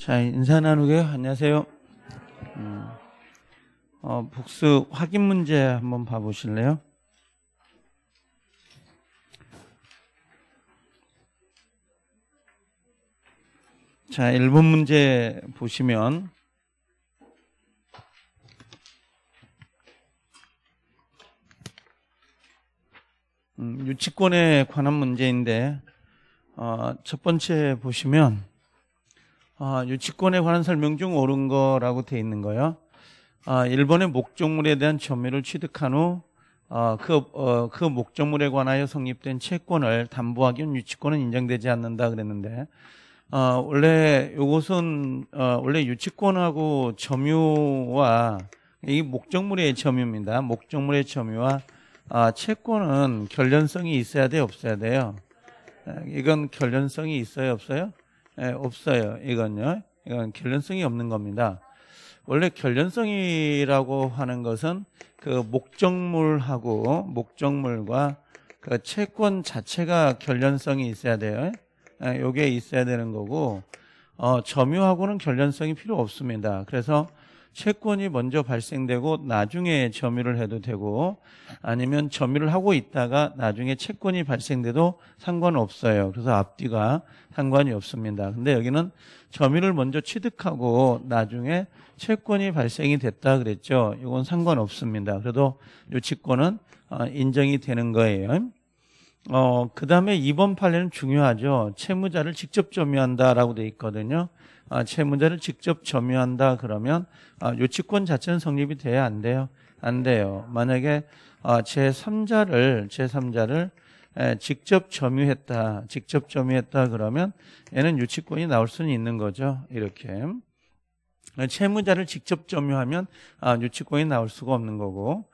자, 인사 나누게요. 안녕하세요. 음, 어, 복수 확인 문제 한번 봐보실래요? 자, 1번 문제 보시면 음, 유치권에 관한 문제인데 어, 첫 번째 보시면 아, 유치권에 관한 설명 중 옳은 거라고 돼 있는 거요. 아, 일본의 목적물에 대한 점유를 취득한 후 어, 그, 어, 그 목적물에 관하여 성립된 채권을 담보하기 위 유치권은 인정되지 않는다 그랬는데, 어, 원래 이것은, 어, 원래 유치권하고 점유와 이 목적물의 점유입니다. 목적물의 점유와 아, 채권은 결련성이 있어야 돼, 없어야 돼요? 아, 이건 결련성이 있어요, 없어요? 예, 없어요. 이건요. 이건 결연성이 없는 겁니다. 원래 결연성이라고 하는 것은 그 목적물하고 목적물과 그 채권 자체가 결연성이 있어야 돼요. 예, 요게 있어야 되는 거고 어, 점유하고는 결연성이 필요 없습니다. 그래서 채권이 먼저 발생되고 나중에 점유를 해도 되고 아니면 점유를 하고 있다가 나중에 채권이 발생돼도 상관없어요. 그래서 앞뒤가 상관이 없습니다. 근데 여기는 점유를 먼저 취득하고 나중에 채권이 발생이 됐다 그랬죠. 이건 상관없습니다. 그래도 이 직권은 어, 인정이 되는 거예요. 어, 그 다음에 이번 판례는 중요하죠. 채무자를 직접 점유한다라고 돼 있거든요. 채무 아, 자를 직접 점유한다 그러면 유치권 아, 자체는 성립이 돼야 안 돼요? 안 돼요. 만약에 아, 제3자를 제3자를 직접 점유했다, 직접 점유했다 그러면 얘는 유치권이 나올 수는 있는 거죠. 이렇게 채무자를 직접 점유하면 유치권이 나올 수가 없는 거고.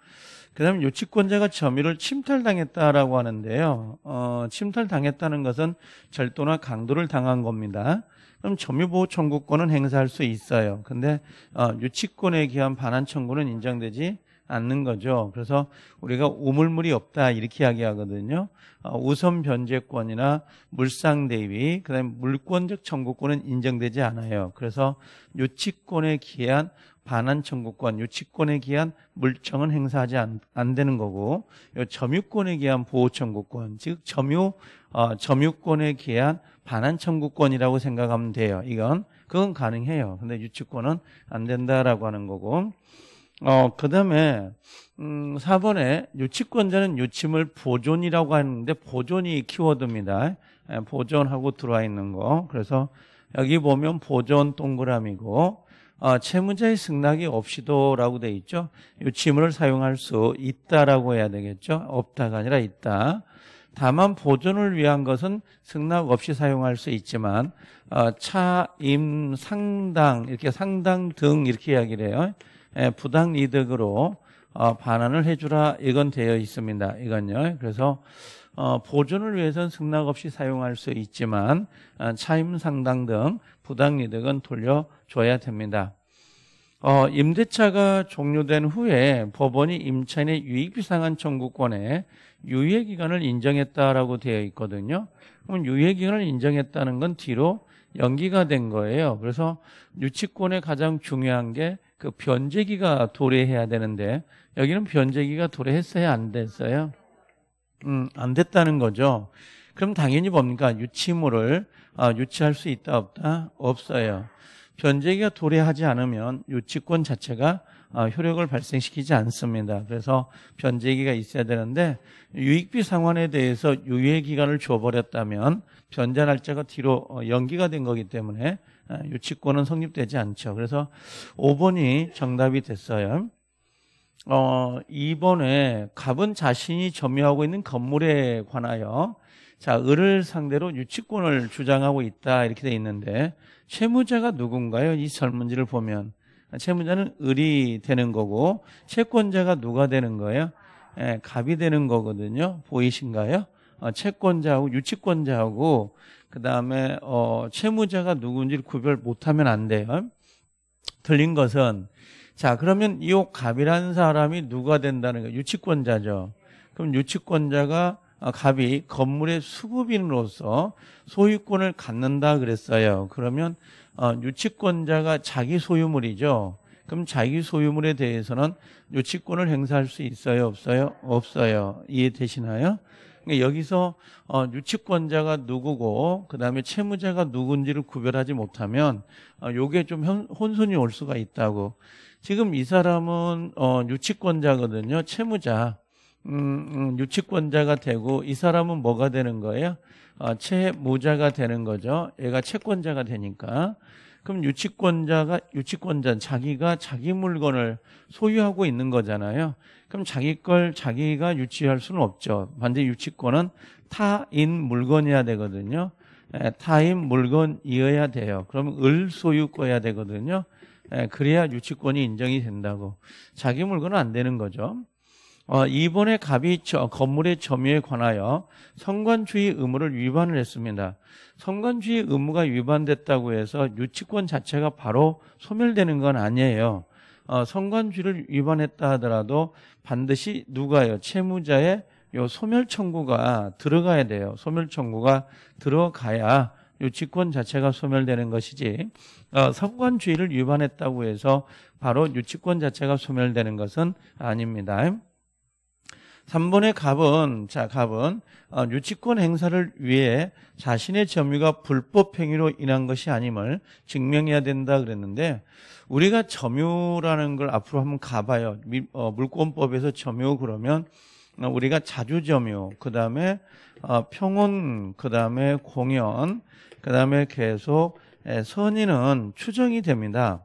그다음 에 유치권자가 점유를 침탈당했다라고 하는데요. 어, 침탈당했다는 것은 절도나 강도를 당한 겁니다. 그럼 점유보호 청구권은 행사할 수 있어요. 근데 어, 유치권에 기한 반환 청구는 인정되지 않는 거죠. 그래서 우리가 우물물이 없다 이렇게 이야기하거든요. 어, 우선 변제권이나 물상 대위, 그다음에 물권적 청구권은 인정되지 않아요. 그래서 유치권에 기한 반환 청구권, 유치권에 기한 물청은 행사하지 안, 안 되는 거고, 점유권에 기한 보호 청구권, 즉 점유 어, 점유권에 기한 반환 청구권이라고 생각하면 돼요. 이건 그건 가능해요. 근데 유치권은 안 된다라고 하는 거고. 어, 그다음에 음, 4번에 유치권자는 유치물 보존이라고 하는데 보존이 키워드입니다. 예, 보존하고 들어와 있는 거. 그래서 여기 보면 보존 동그라미고 어, 채무자의 승낙이 없이도라고 돼 있죠. 유치물을 사용할 수 있다라고 해야 되겠죠. 없다가 아니라 있다. 다만 보존을 위한 것은 승낙 없이 사용할 수 있지만 어, 차임 상당 이렇게 상당 등 이렇게 이야기를 해요. 예, 부당 이득으로 어, 반환을 해주라 이건 되어 있습니다. 이건요. 그래서 어, 보존을 위해서는 승낙 없이 사용할 수 있지만 어, 차임 상당 등 부당 이득은 돌려줘야 됩니다. 어, 임대차가 종료된 후에 법원이 임차인의 유익비상한 청구권에 유예기간을 인정했다라고 되어 있거든요. 그럼 유예기간을 인정했다는 건 뒤로 연기가 된 거예요. 그래서 유치권의 가장 중요한 게 그 변제기가 도래해야 되는데 여기는 변제기가 도래했어야 안 됐어요. 음, 안 됐다는 거죠. 그럼 당연히 뭡니까? 유치물을 아, 유치할 수 있다 없다? 없어요. 변제기가 도래하지 않으면 유치권 자체가 어, 효력을 발생시키지 않습니다. 그래서 변제기가 있어야 되는데 유익비 상환에 대해서 유예 기간을 줘버렸다면 변제 날짜가 뒤로 어, 연기가 된 거기 때문에 유치권은 어, 성립되지 않죠. 그래서 5번이 정답이 됐어요. 어, 2번에 갑은 자신이 점유하고 있는 건물에 관하여 자, 을을 상대로 유치권을 주장하고 있다 이렇게 돼 있는데 채무자가 누군가요? 이 설문지를 보면 채무자는 을이 되는 거고 채권자가 누가 되는 거예요? 예, 갑이 되는 거거든요. 보이신가요? 어, 채권자하고 유치권자하고 그 다음에 어, 채무자가 누군지를 구별 못하면 안 돼요. 틀린 것은 자 그러면 이 갑이라는 사람이 누가 된다는 거예요? 유치권자죠. 그럼 유치권자가 어, 갑이 건물의 수급인으로서 소유권을 갖는다 그랬어요. 그러면 어, 유치권자가 자기 소유물이죠. 그럼 자기 소유물에 대해서는 유치권을 행사할 수 있어요? 없어요? 없어요. 이해되시나요? 그러니까 여기서 어, 유치권자가 누구고 그다음에 채무자가 누군지를 구별하지 못하면 요게 좀 혼선이 올 수가 있다고. 지금 이 사람은 유치권자거든요. 채무자. 음, 음, 유치권자가 되고 이 사람은 뭐가 되는 거예요? 아, 채무자가 되는 거죠. 얘가 채권자가 되니까. 그럼 유치권자가 유치권자 자기가 자기 물건을 소유하고 있는 거잖아요. 그럼 자기 걸 자기가 유치할 수는 없죠. 반대 유치권은 타인 물건이어야 되거든요. 에, 예, 타인 물건이어야 돼요. 그럼 을 소유 거야 되거든요. 에, 예, 그래야 유치권이 인정이 된다고. 자기 물건은 안 되는 거죠. 어, 이번에 갑이 처, 건물의 점유에 관하여 선관주의 의무를 위반을 했습니다. 선관주의 의무가 위반됐다고 해서 유치권 자체가 바로 소멸되는 건 아니에요. 어, 선관주의를 위반했다 하더라도 반드시 누가요? 채무자의 요 소멸 청구가 들어가야 돼요. 소멸 청구가 들어가야 유치권 자체가 소멸되는 것이지 어, 선관주의를 위반했다고 해서 바로 유치권 자체가 소멸되는 것은 아닙니다. 3번의 갑은 자 갑은 어, 유치권 행사를 위해 자신의 점유가 불법 행위로 인한 것이 아님을 증명해야 된다 그랬는데 우리가 점유라는 걸 앞으로 한번 가봐요. 어, 물권법에서 점유 그러면 어, 우리가 자주 점유, 그 다음에 평온, 그 다음에 공연, 그 다음에 계속 선의는 추정이 됩니다.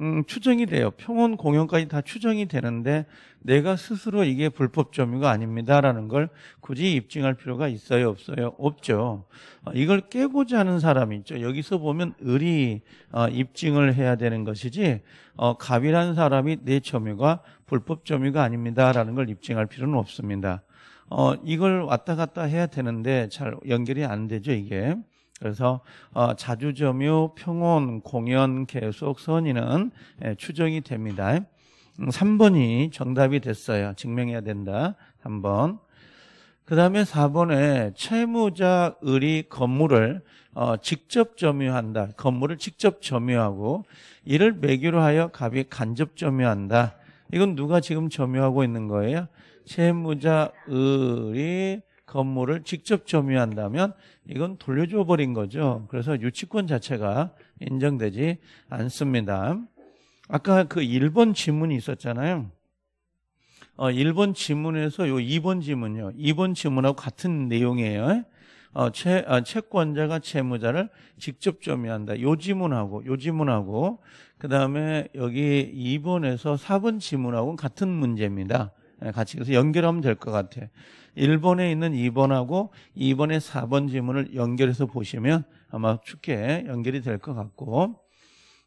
음, 추정이 돼요. 평온 공연까지 다 추정이 되는데 내가 스스로 이게 불법 점유가 아닙니다라는 걸 굳이 입증할 필요가 있어요, 없어요? 없죠. 어, 이걸 깨고자 하는 사람이 있죠. 여기서 보면 을이 어, 입증을 해야 되는 것이지 어, 갑이라는 사람이 내 점유가 불법 점유가 아닙니다라는 걸 입증할 필요는 없습니다. 이걸 왔다 갔다 해야 되는데 잘 연결이 안 되죠, 이게. 그래서 자주점유, 평온, 공연, 계속, 선의는 예, 추정이 됩니다. 3번이 정답이 됐어요. 증명해야 된다. 3번. 그 다음에 4번에 채무자 을이 건물을 어, 직접 점유한다. 건물을 직접 점유하고 이를 매기로 하여 갑이 간접 점유한다. 이건 누가 지금 점유하고 있는 거예요? 채무자 을이 건물을 직접 점유한다면 이건 돌려줘 버린 거죠. 그래서 유치권 자체가 인정되지 않습니다. 아까 그 1번 지문이 있었잖아요. 어, 1번 지문에서 요 2번 지문요. 2번 지문하고 같은 내용이에요. 어, 채, 아, 채권자가 채무자를 직접 점유한다. 요 지문하고, 요 지문하고, 그 다음에 여기 2번에서 4번 지문하고 같은 문제입니다. 예, 같이 그래서 연결하면 될 것 같아. 요 1번에 있는 2번하고 2번에 4번 지문을 연결해서 보시면 아마 쉽게 연결이 될 것 같고,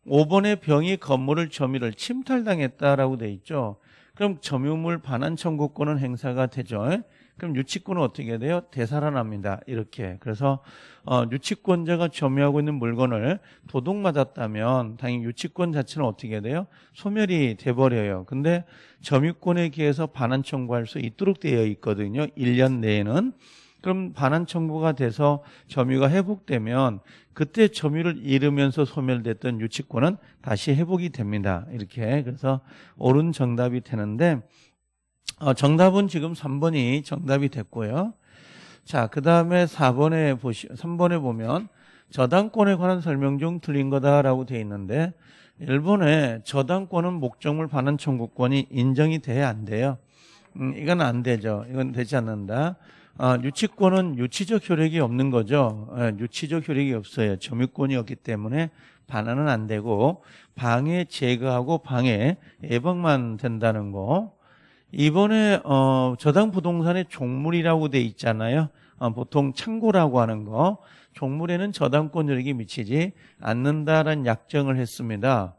5번의 병이 건물을 점유를 침탈당했다라고 돼 있죠. 그럼 점유물 반환 청구권은 행사가 되죠. 그럼 유치권은 어떻게 돼요? 되살아납니다. 이렇게. 그래서 어, 유치권자가 점유하고 있는 물건을 도둑맞았다면 당연히 유치권 자체는 어떻게 돼요? 소멸이 돼버려요. 근데 점유권에 기해서 반환 청구할 수 있도록 되어 있거든요. 1년 내에는. 그럼 반환 청구가 돼서 점유가 회복되면 그때 점유를 잃으면서 소멸됐던 유치권은 다시 회복이 됩니다. 이렇게 그래서 옳은 정답이 되는데 어, 정답은 지금 3번이 정답이 됐고요. 자, 그 다음에 4번에 보시, 3번에 보면 저당권에 관한 설명 중 틀린 거다라고 돼 있는데 일본에 저당권은 목적물 반환 청구권이 인정이 돼야 안 돼요. 음, 이건 안 되죠. 이건 되지 않는다. 아, 유치권은 유치적 효력이 없는 거죠. 아, 유치적 효력이 없어요. 점유권이없기 때문에 반환은 안 되고 방해 제거하고 방해 예방만 된다는 거. 이번에 어, 저당 부동산의 종물이라고 돼 있잖아요. 어, 보통 창고라고 하는 거. 종물에는 저당권 효력이 미치지 않는다라는 약정을 했습니다.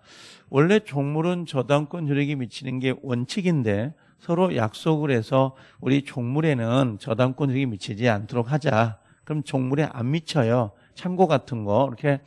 원래 종물은 저당권 효력이 미치는 게 원칙인데 서로 약속을 해서 우리 종물에는 저당권 득이 미치지 않도록 하자. 그럼 종물에 안 미쳐요. 창고 같은 거 이렇게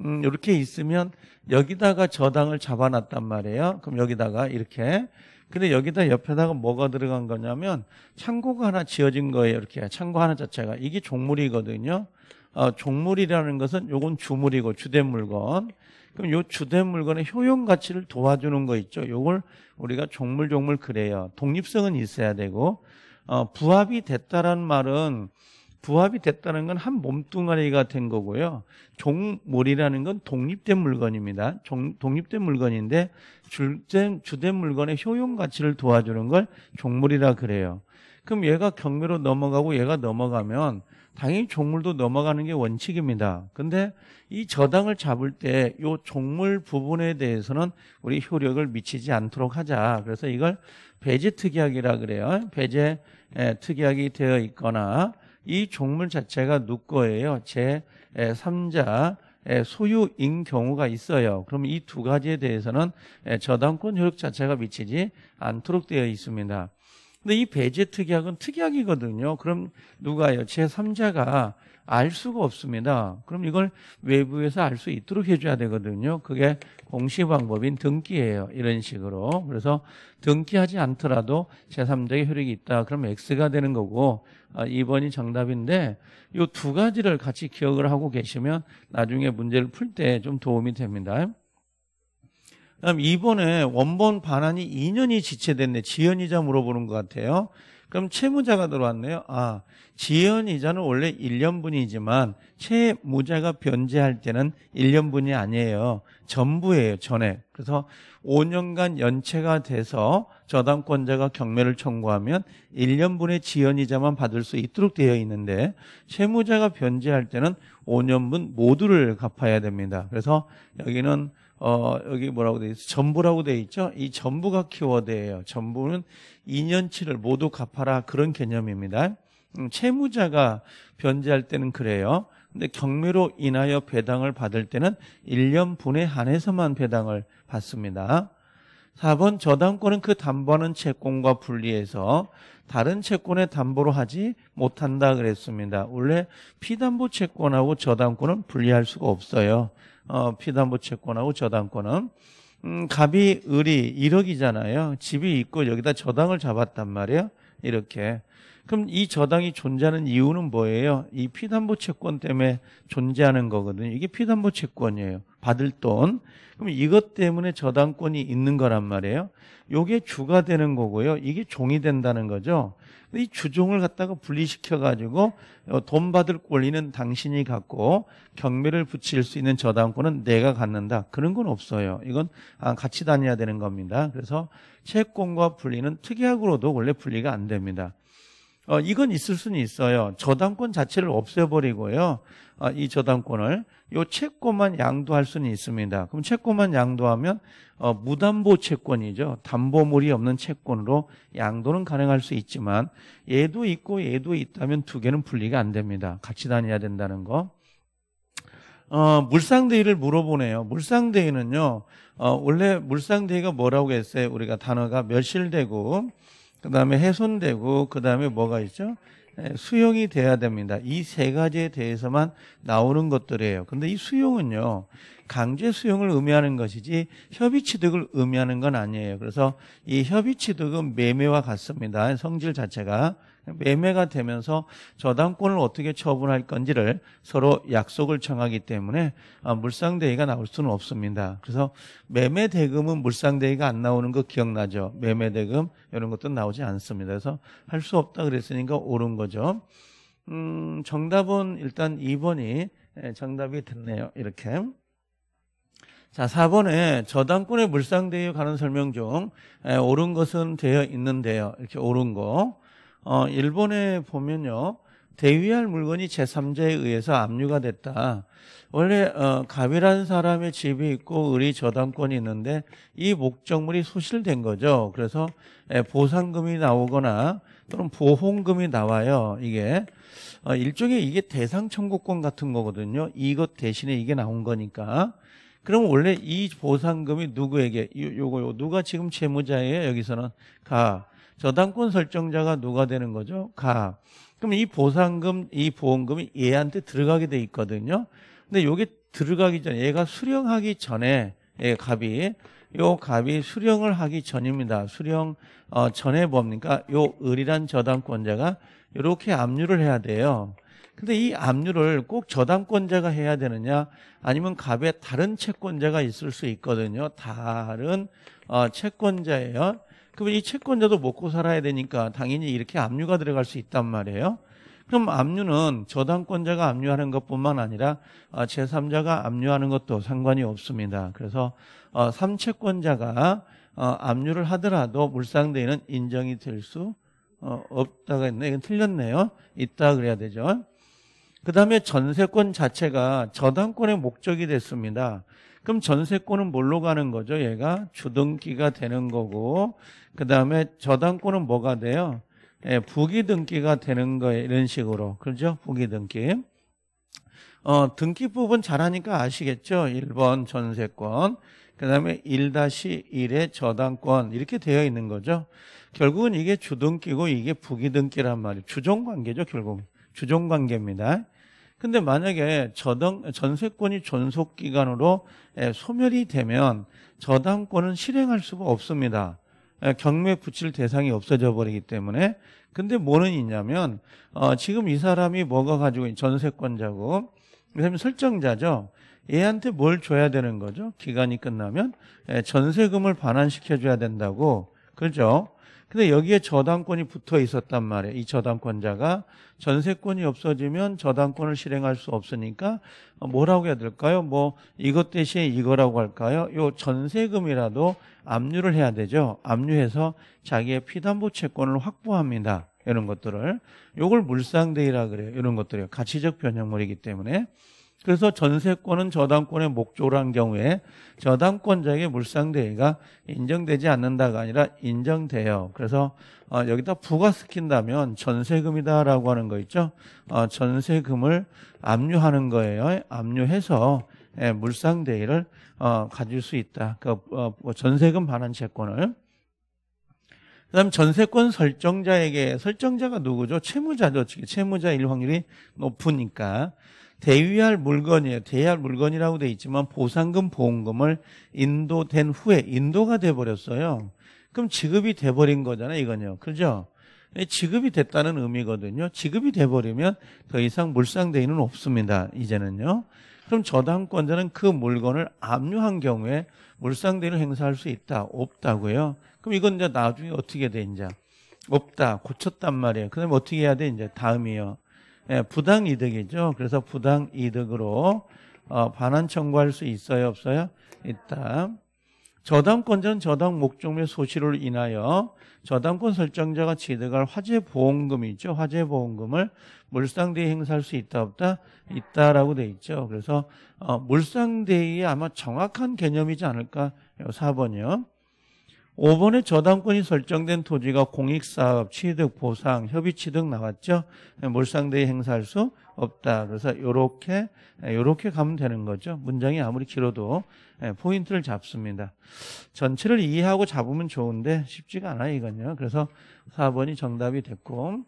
음, 이렇게 있으면 여기다가 저당을 잡아놨단 말이에요. 그럼 여기다가 이렇게 근데 여기다 옆에다가 뭐가 들어간 거냐면 창고가 하나 지어진 거예요. 이렇게 창고 하나 자체가 이게 종물이거든요. 어, 종물이라는 것은 요건 주물이고 주된 물건. 그럼 요 주된 물건의 효용 가치를 도와주는 거 있죠. 요걸 우리가 종물종물 그래요. 독립성은 있어야 되고 어, 부합이 됐다라는 말은 부합이 됐다는 건 한 몸뚱아리가 된 거고요. 종물이라는 건 독립된 물건입니다. 종, 독립된 물건인데 주된, 주된 물건의 효용 가치를 도와주는 걸 종물이라 그래요. 그럼 얘가 경매로 넘어가고 얘가 넘어가면 당연히 종물도 넘어가는 게 원칙입니다. 근데 이 저당을 잡을 때 이 종물 부분에 대해서는 우리 효력을 미치지 않도록 하자. 그래서 이걸 배제 특약이라 그래요. 배제 예, 특약이 되어 있거나 이 종물 자체가 누거예요. 제 3자 예, 예, 소유인 경우가 있어요. 그럼 이 두 가지에 대해서는 저당권 효력 자체가 미치지 않도록 되어 있습니다. 근데 이 배제 특약은 특약이거든요. 그럼 누가요? 제3자가 알 수가 없습니다. 그럼 이걸 외부에서 알 수 있도록 해줘야 되거든요. 그게 공시 방법인 등기예요. 이런 식으로. 그래서 등기하지 않더라도 제3자의 효력이 있다. 그럼 X가 되는 거고 아, 2번이 정답인데 이 두 가지를 같이 기억을 하고 계시면 나중에 문제를 풀 때 좀 도움이 됩니다. 그다 이번에 원본 반환이 2년이 지체됐네. 지연이자 물어보는 것 같아요. 그럼 채무자가 들어왔네요. 아, 지연이자는 원래 1년분이지만 채무자가 변제할 때는 1년분이 아니에요. 전부예요, 전액. 그래서 5년간 연체가 돼서 저당권자가 경매를 청구하면 1년분의 지연이자만 받을 수 있도록 되어 있는데 채무자가 변제할 때는 5년분 모두를 갚아야 됩니다. 그래서 여기는 어, 여기 뭐라고 돼 있어? 전부라고 돼 있죠? 이 전부가 키워드예요. 전부는 2년치를 모두 갚아라 그런 개념입니다. 음, 채무자가 변제할 때는 그래요. 근데 경매로 인하여 배당을 받을 때는 1년 분에 한해서만 배당을 받습니다. 4번 저당권은 그 담보하는 채권과 분리해서 다른 채권의 담보로 하지 못한다 그랬습니다. 원래 피담보 채권하고 저당권은 분리할 수가 없어요. 어, 피담보 채권하고 저당권은 음, 갑이 을이 1억이잖아요. 집이 있고 여기다 저당을 잡았단 말이에요. 이렇게. 그럼 이 저당이 존재하는 이유는 뭐예요? 이 피담보 채권 때문에 존재하는 거거든요. 이게 피담보 채권이에요. 받을 돈. 그럼 이것 때문에 저당권이 있는 거란 말이에요. 요게 주가 되는 거고요. 이게 종이 된다는 거죠. 이 주종을 갖다가 분리시켜가지고 어, 돈 받을 권리는 당신이 갖고 경매를 붙일 수 있는 저당권은 내가 갖는다. 그런 건 없어요. 이건 아, 같이 다녀야 되는 겁니다. 그래서 채권과 분리는 특약으로도 원래 분리가 안 됩니다. 어, 이건 있을 수는 있어요. 저당권 자체를 없애버리고요. 어, 이 저당권을 요 채권만 양도할 수는 있습니다. 그럼 채권만 양도하면 어, 무담보 채권이죠. 담보물이 없는 채권으로 양도는 가능할 수 있지만 얘도 있고 얘도 있다면 두 개는 분리가 안 됩니다. 같이 다녀야 된다는 거. 어, 물상대위를 물어보네요. 물상대위는요. 어, 원래 물상대위가 뭐라고 했어요? 우리가 단어가 멸실되고 그다음에 훼손되고 그다음에 뭐가 있죠? 예, 수용이 돼야 됩니다. 이 세 가지에 대해서만 나오는 것들이에요. 근데 이 수용은요, 강제 수용을 의미하는 것이지 협의 취득을 의미하는 건 아니에요. 그래서 이 협의 취득은 매매와 같습니다. 성질 자체가. 매매가 뭐 되면서 저당권을 어떻게 처분할 건지를 서로 약속을 청하기 때문에 아, 물상대위가 나올 수는 없습니다. 그래서 매매 대금은 물상대위가 안 나오는 거 기억나죠? 매매 대금 이런 것도 나오지 않습니다. 그래서 할 수 없다 그랬으니까 옳은 거죠. 음, 정답은 일단 2번이 예, 정답이 됐네요. 이렇게. 자, 4번에 저당권의 물상대위 관한 설명 중 에, 예, 옳은 것은 되어 있는데요. 이렇게 옳은 거. 어, 일본에 보면요. 대위할 물건이 제3자에 의해서 압류가 됐다. 원래 어, 갑이라는 사람의 집이 있고 의리 저당권이 있는데 이 목적물이 소실된 거죠. 그래서 에, 예, 보상금이 나오거나 또는 보험금이 나와요. 이게 어, 일종의 이게 대상 청구권 같은 거거든요. 이것 대신에 이게 나온 거니까. 그럼 원래 이 보상금이 누구에게 요, 거 요거 누가 지금 채무자예요? 여기서는 가 저당권 설정자가 누가 되는 거죠? 가. 그럼 이 보상금, 이 보험금이 얘한테 들어가게 돼 있거든요. 근데 요게 들어가기 전에 얘가 수령하기 전에 예, 갑이 요 갑이 수령을 하기 전입니다. 수령 어, 전에 뭡니까? 요 을이란 저당권자가 이렇게 압류를 해야 돼요. 근데 이 압류를 꼭 저당권자가 해야 되느냐 아니면 갑에 다른 채권자가 있을 수 있거든요. 다른 어, 채권자예요. 그러면이 채권자도 먹고 살아야 되니까 당연히 이렇게 압류가 들어갈 수 있단 말이에요. 그럼 압류는 저당권자가 압류하는 것뿐만 아니라 아, 제3자가 압류하는 것도 상관이 없습니다. 그래서 3채권자가 어, 어, 압류를 하더라도 물상대인는 인정이 될수 어, 없다가 있네. 이건 틀렸네요. 있다 그래야 되죠. 그 다음에 전세권 자체가 저당권의 목적이 됐습니다. 그럼 전세권은 뭘로 가는 거죠? 얘가 주등기가 되는 거고 그 다음에 저당권은 뭐가 돼요? 예, 부기등기가 되는 거예요. 이런 식으로 그렇죠? 부기등기 어, 등기 부분 잘하니까 아시겠죠? 1번 전세권 그 다음에 1-1의 저당권 이렇게 되어 있는 거죠. 결국은 이게 주등기고 이게 부기등기란 말이에요. 주종관계죠, 결국. 주종관계입니다. 근데 만약에 저당, 전세권이 존속기간으로 소멸이 되면 저당권은 실행할 수가 없습니다. 경매 붙일 대상이 없어져 버리기 때문에 근데 뭐는 있냐면 어, 지금 이 사람이 뭐가 가지고 전세권자고 이 사람이 설정자죠. 얘한테 뭘 줘야 되는 거죠? 기간이 끝나면 전세금을 반환시켜 줘야 된다고 그렇죠? 근데 여기에 저당권이 붙어 있었단 말이에요. 이 저당권자가 전세권이 없어지면 저당권을 실행할 수 없으니까 뭐라고 해야 될까요? 뭐 이것 대신 에 이거라고 할까요? 요 전세금이라도 압류를 해야 되죠. 압류해서 자기의 피담보 채권을 확보합니다. 이런 것들을 요걸 물상대이라 그래요. 이런 것들이요. 가치적 변형물이기 때문에 그래서 전세권은 저당권의 목적으로 한 경우에 저당권자에게 물상대위가 인정되지 않는다가 아니라 인정돼요. 그래서 어, 여기다 부과시킨다면 전세금이다라고 하는 거 있죠. 어, 전세금을 압류하는 거예요. 압류해서 예, 물상대위를 어, 가질 수 있다. 그그러 어, 뭐 전세금 반환 채권을. 그다음 전세권 설정자에게 설정자가 누구죠? 채무자죠. 채무자일 확률이 높으니까 대위할 물건이에요. 대위할 물건이라고 돼 있지만 보상금 보험금을 인도된 후에 인도가 돼 버렸어요. 그럼 지급이 돼 버린 거잖아요, 이건요. 그죠? 예, 지급이 됐다는 의미거든요. 지급이 돼 버리면 더 이상 물상 대위는 없습니다. 이제는요. 그럼 저당권자는 그 물건을 압류한 경우에 물상 대위를 행사할 수 있다, 없다고요. 그럼 이건 이제 나중에 어떻게 돼 이제? 없다, 고쳤단 말이에요. 그다음에 어떻게 해야 돼 이제 다음이요. 예, 부당 이득이죠. 그래서 부당 이득으로 어, 반환 청구할 수 있어요, 없어요? 있다. 저당권자는 저당 목적 및 소실로 인하여 저당권 설정자가 취득할 화재보험금이죠. 화재보험금을 물상대에 행사할 수 있다 없다 있다라고 돼 있죠. 그래서 어, 물상대의 아마 정확한 개념이지 않을까 4번이요. 5번에 저당권이 설정된 토지가 공익사업, 취득, 보상, 협의 취득 나왔죠. 몰상대의 행사할 수 없다. 그래서 요렇게 요렇게 가면 되는 거죠. 문장이 아무리 길어도 예, 포인트를 잡습니다. 전체를 이해하고 잡으면 좋은데 쉽지가 않아요, 이건요. 그래서 4번이 정답이 됐고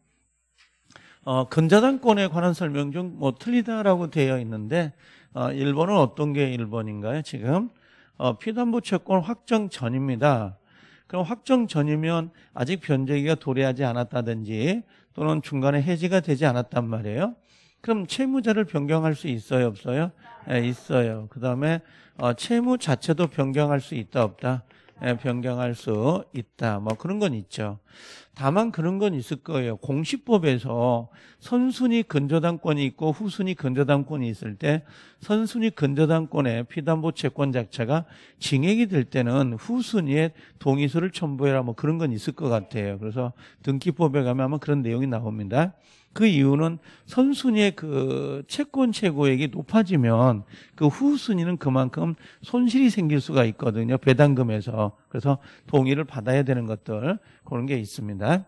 어, 근저당권에 관한 설명 중 뭐 틀리다라고 되어 있는데 어, 1번은 어떤 게 1번인가요, 지금? 어, 피담보 채권 확정 전입니다. 그럼 확정 전이면 아직 변제기가 도래하지 않았다든지 또는 중간에 해지가 되지 않았단 말이에요. 그럼 채무자를 변경할 수 있어요 없어요? 네, 있어요. 그 다음에 어, 채무 자체도 변경할 수 있다 없다? 예, 변경할 수 있다. 뭐 그런 건 있죠. 다만 그런 건 있을 거예요. 공시법에서 선순위 근저당권이 있고 후순위 근저당권이 있을 때 선순위 근저당권의 피담보 채권 자체가 증액이 될 때는 후순위에 동의서를 첨부해라 뭐 그런 건 있을 것 같아요. 그래서 등기법에 가면 아마 그런 내용이 나옵니다. 그 이유는 선순위의 그 채권 최고액이 높아지면 그 후순위는 그만큼 손실이 생길 수가 있거든요. 배당금에서. 그래서 동의를 받아야 되는 것들 그런 게 있습니다.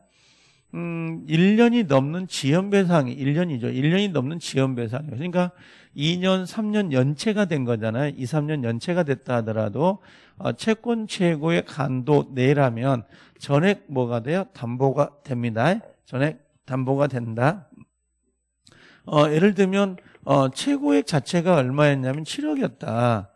음, 1년이 넘는 지연배상이 1년이죠. 1년이 넘는 지연배상. 이요 그러니까 2년, 3년 연체가 된 거잖아요. 2, 3년 연체가 됐다 하더라도 어, 채권 최고의 간도 내라면 전액 뭐가 돼요? 담보가 됩니다. 전액 담보가 된다. 어, 예를 들면 어, 최고액 자체가 얼마였냐면 7억이었다.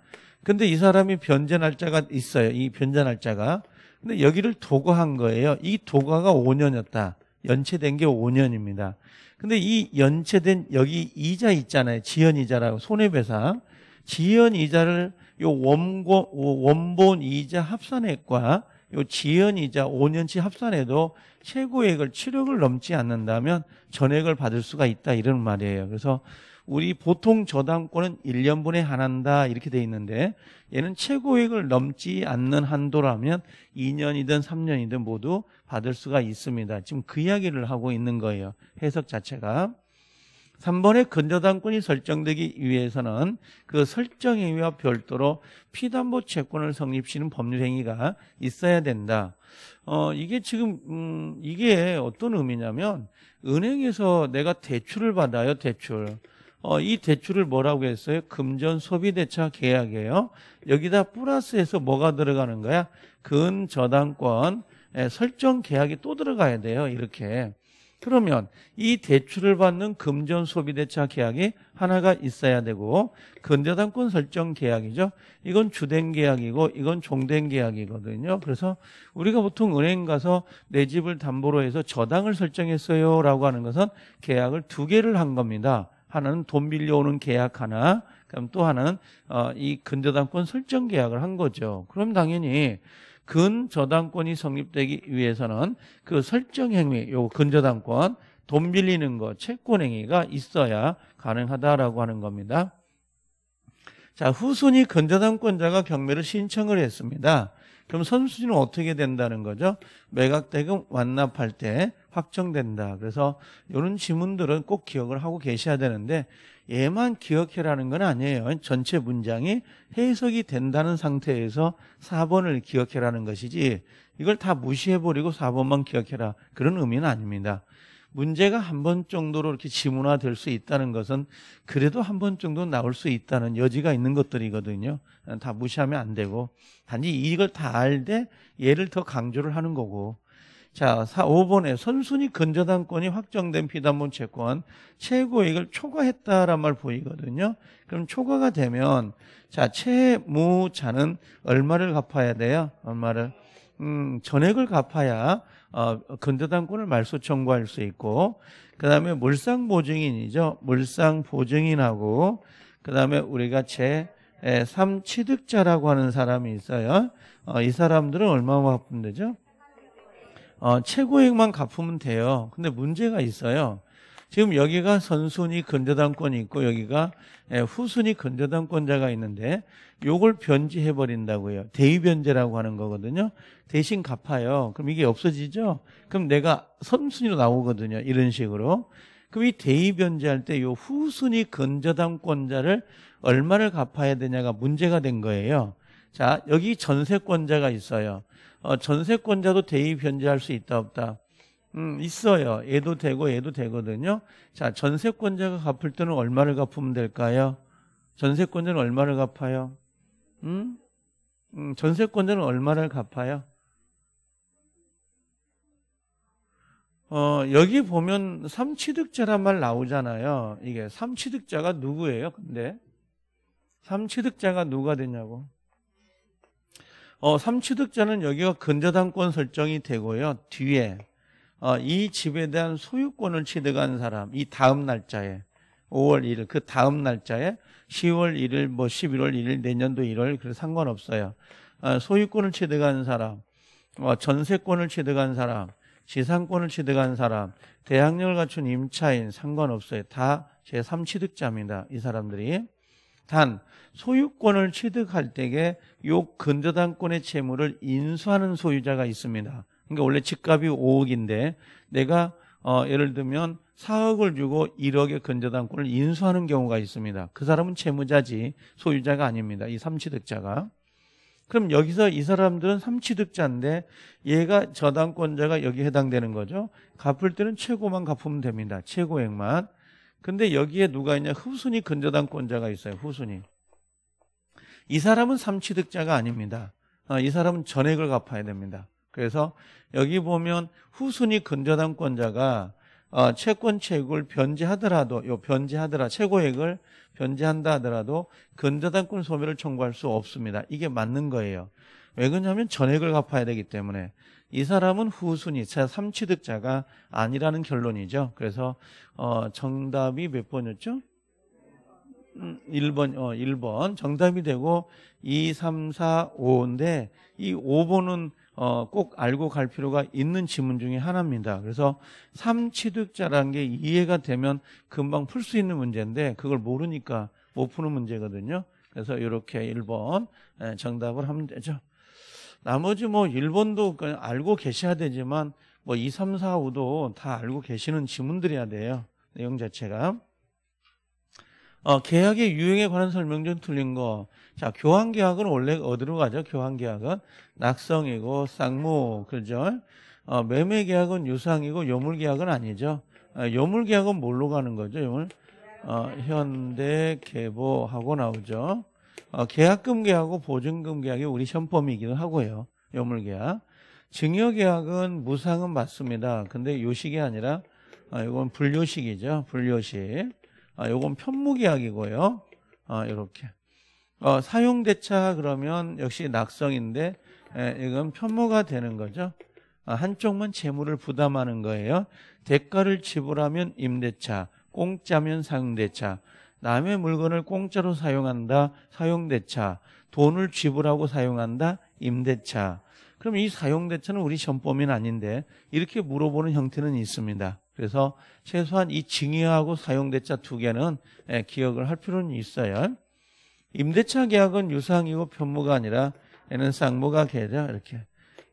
근데 이 사람이 변제 날짜가 있어요. 이 변제 날짜가. 근데 여기를 도과한 거예요. 이 도과가 5년이었다. 연체된 게 5년입니다. 근데 이 연체된 여기 이자 있잖아요. 지연 이자라고 손해배상. 지연 이자를 요원본 이자 합산액과 요 지연이자 5년치 합산해도 최고액을 7억을 넘지 않는다면 전액을 받을 수가 있다 이런 말이에요. 그래서 우리 보통 저당권은 1년분에 한한다 이렇게 돼 있는데 얘는 최고액을 넘지 않는 한도라면 2년이든 3년이든 모두 받을 수가 있습니다. 지금 그 이야기를 하고 있는 거예요. 해석 자체가. 3번의 근저당권이 설정되기 위해서는 그 설정행위와 별도로 피담보 채권을 성립시는 법률행위가 있어야 된다. 어, 이게 지금, 음, 이게 어떤 의미냐면, 은행에서 내가 대출을 받아요, 대출. 어, 이 대출을 뭐라고 했어요? 금전 소비대차 계약이에요. 여기다 플러스해서 뭐가 들어가는 거야? 근저당권 설정 계약이 또 들어가야 돼요, 이렇게. 그러면 이 대출을 받는 금전 소비대차 계약이 하나가 있어야 되고 근저당권 설정 계약이죠. 이건 주된 계약이고 이건 종된 계약이거든요. 그래서 우리가 보통 은행 가서 내 집을 담보로 해서 저당을 설정했어요 라고 하는 것은 계약을 두 개를 한 겁니다. 하나는 돈 빌려오는 계약 하나 그럼 또 하나는 어, 이 근저당권 설정 계약을 한 거죠. 그럼 당연히 근저당권이 성립되기 위해서는 그 설정행위, 요 근저당권, 돈 빌리는 거, 채권행위가 있어야 가능하다라고 하는 겁니다. 자, 후순위 근저당권자가 경매를 신청을 했습니다. 그럼 선순위는 어떻게 된다는 거죠? 매각대금 완납할 때 확정된다. 그래서 이런 지문들은 꼭 기억을 하고 계셔야 되는데 얘만 기억해라는 건 아니에요. 전체 문장이 해석이 된다는 상태에서 4번을 기억해라는 것이지 이걸 다 무시해버리고 4번만 기억해라 그런 의미는 아닙니다. 문제가 한 번 정도로 이렇게 지문화될 수 있다는 것은 그래도 한 번 정도 나올 수 있다는 여지가 있는 것들이거든요. 다 무시하면 안 되고 단지 이걸 다 알되 얘를 더 강조를 하는 거고 자, 4, 5번에 선순위 근저당권이 확정된 비담보 채권 최고액을 초과했다는말 보이거든요. 그럼 초과가 되면 자, 채무자는 얼마를 갚아야 돼요? 얼마를? 음, 전액을 갚아야 어, 근저당권을 말소 청구할 수 있고 그다음에 물상 보증인이죠. 물상 보증인하고 그다음에 우리가 채 3취득자라고 하는 사람이 있어요. 어, 이 사람들은 얼마 만큼 되죠? 어, 최고액만 갚으면 돼요. 근데 문제가 있어요. 지금 여기가 선순위 근저당권이 있고 여기가 예, 후순위 근저당권자가 있는데 요걸 변제해 버린다고요. 대위 변제라고 하는 거거든요. 대신 갚아요. 그럼 이게 없어지죠? 그럼 내가 선순위로 나오거든요. 이런 식으로. 그럼 이 대위 변제할 때 요 후순위 근저당권자를 얼마를 갚아야 되냐가 문제가 된 거예요. 자, 여기 전세권자가 있어요. 어, 전세권자도 대입 변제할 수 있다 없다. 음, 있어요. 얘도 되고 얘도 되거든요. 자, 전세권자가 갚을 때는 얼마를 갚으면 될까요? 전세권자는 얼마를 갚아요? 음? 음 전세권자는 얼마를 갚아요? 어, 여기 보면 삼취득자란 말 나오잖아요. 이게 삼취득자가 누구예요? 근데 삼취득자가 누가 되냐고. 어, 3취득자는 여기가 근저당권 설정이 되고요. 뒤에 어, 이 집에 대한 소유권을 취득한 사람 이 다음 날짜에 5월 1일 그 다음 날짜에 10월 1일 뭐 11월 1일 내년도 1월 그래 상관없어요. 어, 소유권을 취득한 사람 어, 전세권을 취득한 사람 지상권을 취득한 사람 대항력을 갖춘 임차인 상관없어요. 다 제3취득자입니다. 이 사람들이 단 소유권을 취득할 때에 요 근저당권의 채무를 인수하는 소유자가 있습니다. 그러니까 원래 집값이 5억인데 내가 어, 예를 들면 4억을 주고 1억의 근저당권을 인수하는 경우가 있습니다. 그 사람은 채무자지 소유자가 아닙니다. 이 삼취득자가. 그럼 여기서 이 사람들은 삼취득자인데 얘가 저당권자가 여기 해당되는 거죠. 갚을 때는 최고만 갚으면 됩니다. 최고액만. 근데 여기에 누가 있냐? 후순위 근저당권자가 있어요. 후순위. 이 사람은 삼취득자가 아닙니다. 어, 이 사람은 전액을 갚아야 됩니다. 그래서 여기 보면 후순위 근저당권자가 어, 채권 채을 변제하더라도 요 변제하더라 최고액을 변제한다 하더라도 근저당권 소멸을 청구할 수 없습니다. 이게 맞는 거예요. 왜 그러냐면 전액을 갚아야 되기 때문에 이 사람은 후순위, 차3취득자가 아니라는 결론이죠. 그래서 어, 정답이 몇 번이었죠? 1번, 음, 어, 1번. 정답이 되고 2, 3, 4, 5인데 이 5번은 어, 꼭 알고 갈 필요가 있는 지문 중에 하나입니다. 그래서 3취득자라는 게 이해가 되면 금방 풀 수 있는 문제인데 그걸 모르니까 못 푸는 문제거든요. 그래서 이렇게 1번 정답을 하면 되죠. 나머지 뭐 일본도 그 알고 계셔야 되지만 뭐 2, 3, 4, 5도 다 알고 계시는 지문들이야 돼요. 내용 자체가. 어, 계약의 유형에 관한 설명 좀 틀린 거. 자, 교환 계약은 원래 어디로 가죠? 교환 계약은 낙성이고 쌍무 그죠? 어, 매매 계약은 유상이고 요물 계약은 아니죠. 어, 요물 계약은 뭘로 가는 거죠? 요물 어, 현대 개보하고 나오죠. 어, 계약금 계약하고 보증금 계약이 우리 현범이기도 하고요. 요물계약. 증여계약은 무상은 맞습니다. 근데 요식이 아니라 아, 어, 이건 불요식이죠. 불요식. 아, 어, 이건 편무계약이고요. 아, 이렇게. 어, 사용대차 그러면 역시 낙성인데 예, 이건 편무가 되는 거죠. 아, 한쪽만 재물을 부담하는 거예요. 대가를 지불하면 임대차, 공짜면 사용대차. 남의 물건을 공짜로 사용한다. 사용대차. 돈을 지불하고 사용한다. 임대차. 그럼 이 사용대차는 우리 전범인 아닌데 이렇게 물어보는 형태는 있습니다. 그래서 최소한 이 증여하고 사용대차 두 개는 예, 기억을 할 필요는 있어요. 임대차 계약은 유상이고 편모가 아니라 얘는 쌍모가 계좌 이렇게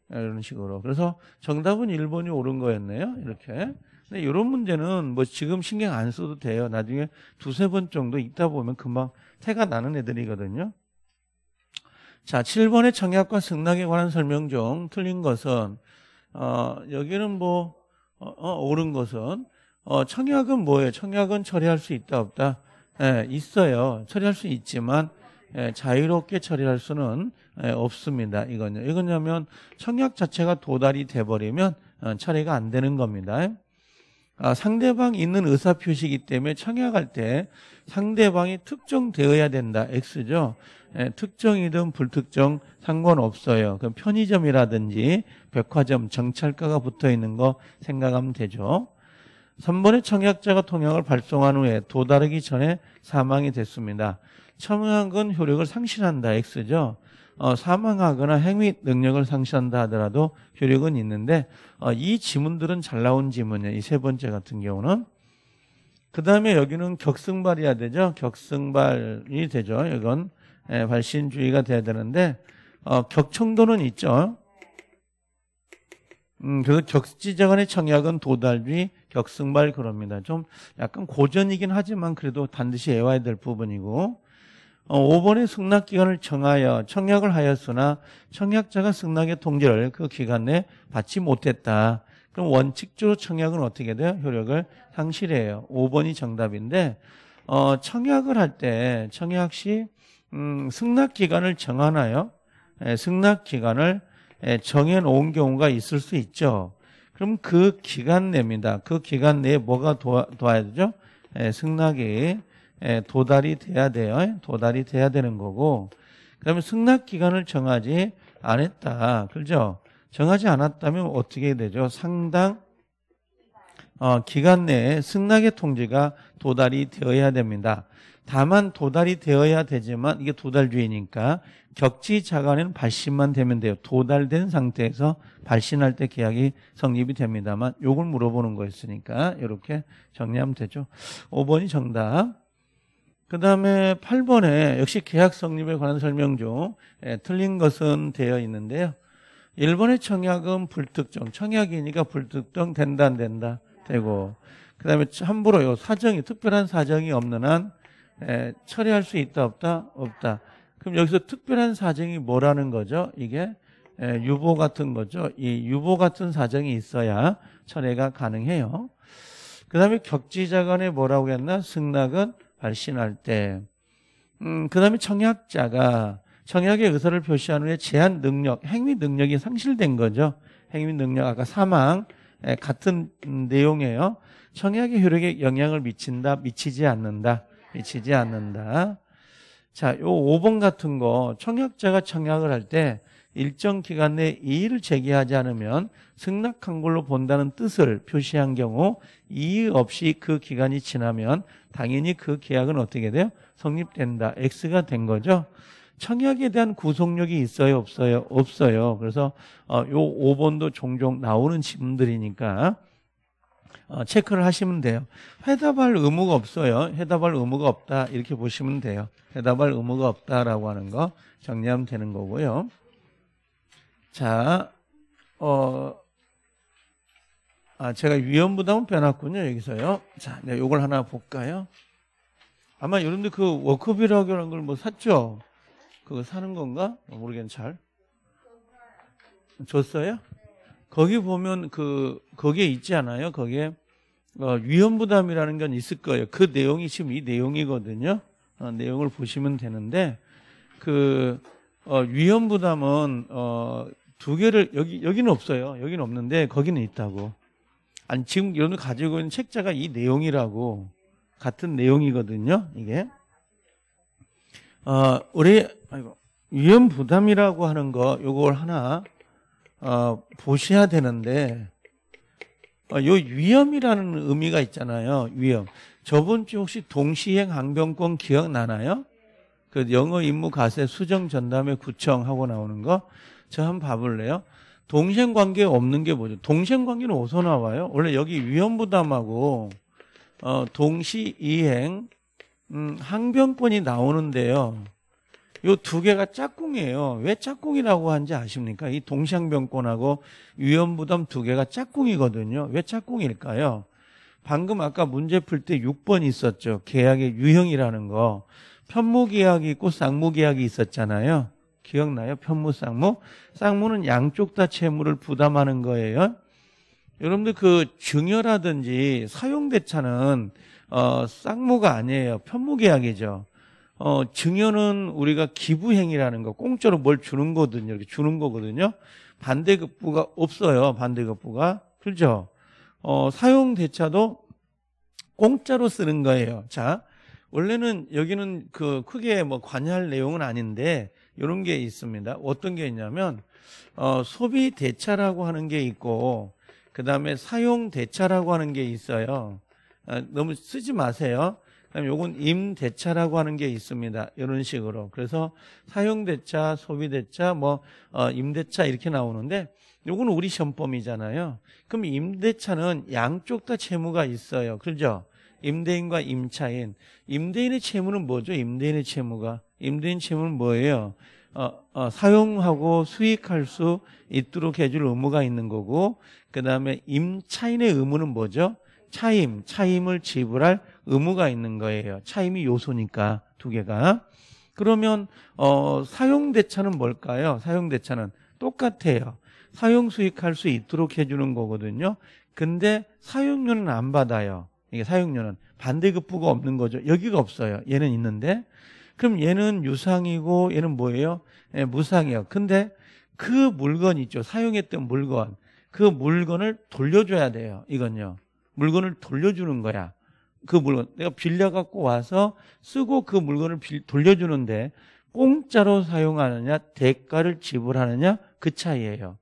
이런 식으로. 그래서 정답은 1번이 옳은 거였네요. 이렇게. 근데 이런 문제는 뭐 지금 신경 안 써도 돼요. 나중에 두세 번 정도 있다 보면 금방 태가 나는 애들이거든요. 자, 7번의 청약과 승낙에 관한 설명 중 틀린 것은 어, 여기는 뭐 어, 어, 옳은 것은 어, 청약은 뭐예요? 청약은 처리할 수 있다 없다? 예, 있어요. 처리할 수 있지만 예, 자유롭게 처리할 수는 예, 없습니다. 이건요. 이건냐면 청약 자체가 도달이 돼버리면 어, 처리가 안 되는 겁니다. 아, 상대방 있는 의사표시이기 때문에 청약할 때 상대방이 특정되어야 된다. X죠. 예, 특정이든 불특정 상관없어요. 그럼 편의점이라든지 백화점, 정찰가가 붙어 있는 거 생각하면 되죠. 3번의 청약자가 통역을 발송한 후에 도달하기 전에 사망이 됐습니다. 청약은 효력을 상실한다. X죠. 어, 사망하거나 행위 능력을 상실한다 하더라도 효력은 있는데 어, 이 지문들은 잘 나온 지문이에요. 이 세 번째 같은 경우는 그 다음에 여기는 격승발이야 되죠. 격승발이 되죠. 이건 예, 발신주의가 돼야 되는데 어, 격청도는 있죠. 음, 그래서 격지자간의 청약은 도달주의, 격승발 그럽니다. 좀 약간 고전이긴 하지만 그래도 반드시 애와야 될 부분이고 5번의 어, 승낙 기간을 정하여 청약을 하였으나 청약자가 승낙의 통지를 그 기간 내에 받지 못했다. 그럼 원칙적으로 청약은 어떻게 돼요? 효력을 상실해요. 5번이 정답인데 어, 청약을 할 때 청약 시 음, 승낙 기간을 정하나요? 예, 승낙 기간을 예, 정해 놓은 경우가 있을 수 있죠. 그럼 그 기간 내입니다. 그 기간 내에 뭐가 도와, 야 되죠? 예, 승낙이 예, 도달이 돼야 돼요. 예, 도달이 돼야 되는 거고 그다음에 승낙 기간을 정하지 않았다. 그죠? 정하지 않았다면 어떻게 되죠? 상당 어, 기간 내에 승낙의 통지가 도달이 되어야 됩니다. 다만 도달이 되어야 되지만 이게 도달주의니까 격지 자간에는 발신만 되면 돼요. 도달된 상태에서 발신할 때 계약이 성립이 됩니다만 요걸 물어보는 거였으니까 이렇게 정리하면 되죠. 5번이 정답. 그 다음에 8번에 역시 계약 성립에 관한 설명 중 예, 틀린 것은 되어 있는데요. 일본의 청약은 불특정, 청약이니까 불특정 된다 안 된다 되고 그 다음에 함부로 요 사정이 특별한 사정이 없는 한 예, 처리할 수 있다 없다 없다. 그럼 여기서 특별한 사정이 뭐라는 거죠? 이게 예, 유보 같은 거죠. 이 유보 같은 사정이 있어야 철회가 가능해요. 그 다음에 격지자 간에 뭐라고 했나? 승낙은 발신할 때, 음, 그 다음에 청약자가 청약의 의사를 표시한 후에 제한 능력, 행위 능력이 상실된 거죠. 행위 능력, 아까 사망, 예, 같은 내용이에요. 청약의 효력에 영향을 미친다, 미치지 않는다, 미치지 않는다. 자, 요 5번 같은 거, 청약자가 청약을 할 때 일정 기간 내에 이의를 제기하지 않으면 승낙한 걸로 본다는 뜻을 표시한 경우 이의 없이 그 기간이 지나면 당연히 그 계약은 어떻게 돼요? 성립된다. X가 된 거죠. 청약에 대한 구속력이 있어요? 없어요? 없어요. 그래서 어, 요 5번도 종종 나오는 질문들이니까 어, 체크를 하시면 돼요. 해답할 의무가 없어요. 해답할 의무가 없다. 이렇게 보시면 돼요. 해답할 의무가 없다라고 하는 거 정리하면 되는 거고요. 자, 어, 아, 제가 위험부담은 빼놨군요, 여기서요. 자, 네, 요걸 하나 볼까요? 아마 여러분들 그 워크비라는 고하걸뭐 샀죠? 그거 사는 건가? 어, 모르겠는 잘. 줬어요? 거기 보면 그, 거기에 있지 않아요? 거기에 어, 위험부담이라는 건 있을 거예요. 그 내용이 지금 이 내용이거든요. 어, 내용을 보시면 되는데, 그, 어, 위험부담은, 어, 두 개를, 여기, 여기는 없어요. 여기는 없는데, 거기는 있다고. 아니 지금 여러분 가지고 있는 책자가 이 내용이라고 같은 내용이거든요. 이게 어, 우리 아이고, 위험 부담이라고 하는 거 요걸 하나 어, 보셔야 되는데 어, 요 위험이라는 의미가 있잖아요. 위험. 저번 주 혹시 동시행 항병권 기억나나요? 그 영어 임무 가세 수정 전담회 구청하고 나오는 거. 저 한번 봐볼래요? 동생 관계 없는 게 뭐죠? 동생 관계는 어디서 나와요? 원래 여기 위험부담하고 어, 동시 이행 음, 항변권이 나오는데요. 이 두 개가 짝꿍이에요. 왜 짝꿍이라고 하는지 아십니까? 이 동시항변권하고 위험부담 두 개가 짝꿍이거든요. 왜 짝꿍일까요? 방금 아까 문제 풀 때 6번 있었죠. 계약의 유형이라는 거. 편무계약이 있고 쌍무계약이 있었잖아요. 기억나요? 편무 쌍무. 쌍무는 양쪽 다 채무를 부담하는 거예요. 여러분들 그 증여라든지 사용대차는 어, 쌍무가 아니에요. 편무계약이죠. 어, 증여는 우리가 기부행위라는 거, 공짜로 뭘 주는 거거든요. 이렇게 주는 거거든요. 반대급부가 없어요. 반대급부가. 그렇죠? 어, 사용대차도 공짜로 쓰는 거예요. 자, 원래는 여기는 그 크게 뭐 관여할 내용은 아닌데 이런 게 있습니다. 어떤 게 있냐면 어, 소비 대차라고 하는 게 있고 그 다음에 사용 대차라고 하는 게 있어요. 아, 너무 쓰지 마세요. 그다음 요건 임대차라고 하는 게 있습니다. 이런 식으로 그래서 사용대차, 소비대차, 뭐 어, 임대차 이렇게 나오는데 요건 우리 시험범이잖아요. 그럼 임대차는 양쪽 다 채무가 있어요. 그렇죠? 임대인과 임차인. 임대인의 채무는 뭐죠? 임대인의 채무가 임대인채무는 뭐예요? 어, 어, 사용하고 수익할 수 있도록 해줄 의무가 있는 거고 그 다음에 임차인의 의무는 뭐죠? 차임, 차임을 지불할 의무가 있는 거예요. 차임이 요소니까 두 개가. 그러면 어, 사용 대차는 뭘까요? 사용 대차는 똑같아요. 사용 수익할 수 있도록 해주는 거거든요. 근데 사용료는 안 받아요. 이게 사용료는 반대급부가 없는 거죠. 여기가 없어요. 얘는 있는데 그럼 얘는 유상이고 얘는 뭐예요? 예, 무상이요. 근데 그 물건 있죠. 사용했던 물건. 그 물건을 돌려줘야 돼요. 이건요. 물건을 돌려주는 거야. 그 물건. 내가 빌려갖고 와서 쓰고 그 물건을 빌, 돌려주는데 공짜로 사용하느냐, 대가를 지불하느냐, 그 차이예요.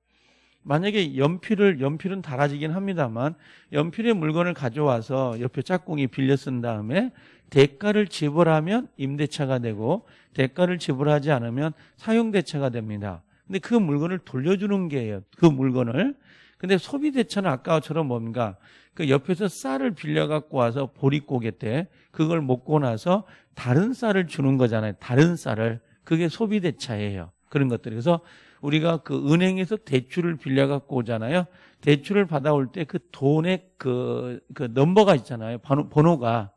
만약에 연필을, 연필은 달아지긴 합니다만, 연필의 물건을 가져와서 옆에 짝꿍이 빌려 쓴 다음에 대가를 지불하면 임대차가 되고 대가를 지불하지 않으면 사용대차가 됩니다. 근데 그 물건을 돌려주는 게예요. 그 물건을. 근데 소비대차는 아까처럼 뭔가 그 옆에서 쌀을 빌려갖고 와서 보릿고개 때 그걸 먹고 나서 다른 쌀을 주는 거잖아요. 다른 쌀을. 그게 소비대차예요. 그런 것들. 그래서 우리가 그 은행에서 대출을 빌려갖고 오잖아요. 대출을 받아올 때 그 돈의 그, 그 넘버가 있잖아요. 번호, 번호가.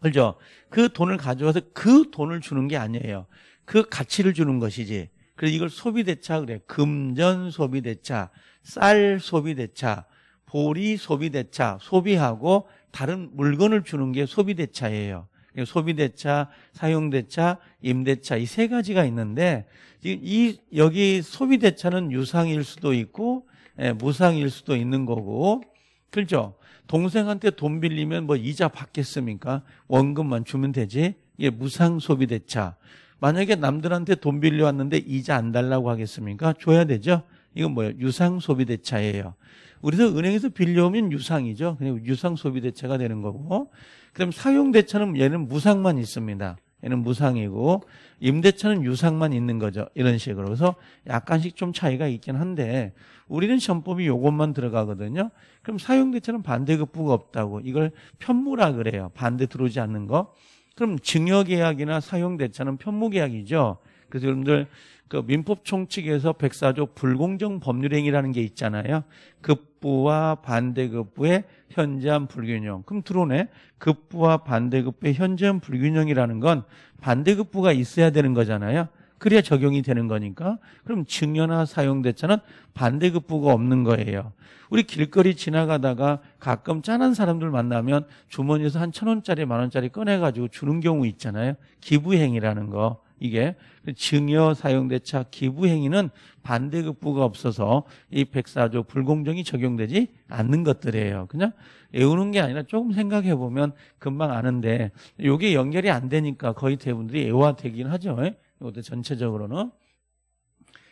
그죠그 돈을 가져와서 그 돈을 주는 게 아니에요. 그 가치를 주는 것이지. 그래서 이걸 소비대차 그래. 금전 소비대차, 쌀 소비대차, 보리 소비대차, 소비하고 다른 물건을 주는 게 소비대차예요. 그러니까 소비대차, 사용대차, 임대차 이 세 가지가 있는데 지금 이 여기 소비대차는 유상일 수도 있고 예, 무상일 수도 있는 거고 그렇죠? 동생한테 돈 빌리면 뭐 이자 받겠습니까? 원금만 주면 되지. 이게 무상 소비 대차. 만약에 남들한테 돈 빌려왔는데 이자 안 달라고 하겠습니까? 줘야 되죠. 이건 뭐예요? 유상 소비 대차예요. 우리도 은행에서 빌려오면 유상이죠. 그냥 유상 소비 대차가 되는 거고. 그럼 사용 대차는 얘는 무상만 있습니다. 얘는 무상이고 임대차는 유상만 있는 거죠. 이런 식으로. 그래서 약간씩 좀 차이가 있긴 한데 우리는 시험법이 요것만 들어가거든요. 그럼 사용대차는 반대급부가 없다고 이걸 편무라 그래요. 반대 들어오지 않는 거. 그럼 증여계약이나 사용대차는 편무계약이죠. 그래서 여러분들 그 민법 총칙에서 104조 불공정 법률행위라는 게 있잖아요. 급부와 반대급부의 현저한 불균형. 그럼 들어오네. 급부와 반대급부의 현저한 불균형이라는 건 반대급부가 있어야 되는 거잖아요. 그래야 적용이 되는 거니까. 그럼 증여나 사용대차는 반대급부가 없는 거예요. 우리 길거리 지나가다가 가끔 짠한 사람들 만나면 주머니에서 한 천 원짜리, 만 원짜리 꺼내가지고 주는 경우 있잖아요. 기부행위라는 거. 이게 증여 사용대차 기부 행위는 반대급부가 없어서 이 104조 불공정이 적용되지 않는 것들이에요. 그냥 외우는 게 아니라 조금 생각해 보면 금방 아는데 이게 연결이 안 되니까 거의 대부분들이 애화되긴 하죠. 예? 이것도 전체적으로는.